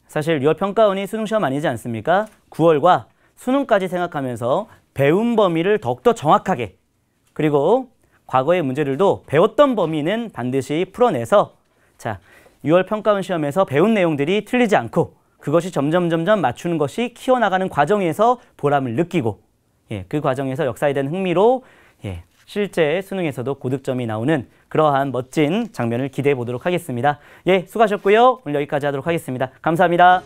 사실 6월 평가원이 수능 시험 아니지 않습니까? 9월과 수능까지 생각하면서 배운 범위를 더욱더 정확하게 그리고 과거의 문제들도 배웠던 범위는 반드시 풀어내서 자 6월 평가원 시험에서 배운 내용들이 틀리지 않고 그것이 점점 점점 맞추는 것이 키워나가는 과정에서 보람을 느끼고 예, 그 과정에서 역사에 대한 흥미로 예, 실제 수능에서도 고득점이 나오는 그러한 멋진 장면을 기대해 보도록 하겠습니다. 예, 수고하셨고요. 오늘 여기까지 하도록 하겠습니다. 감사합니다.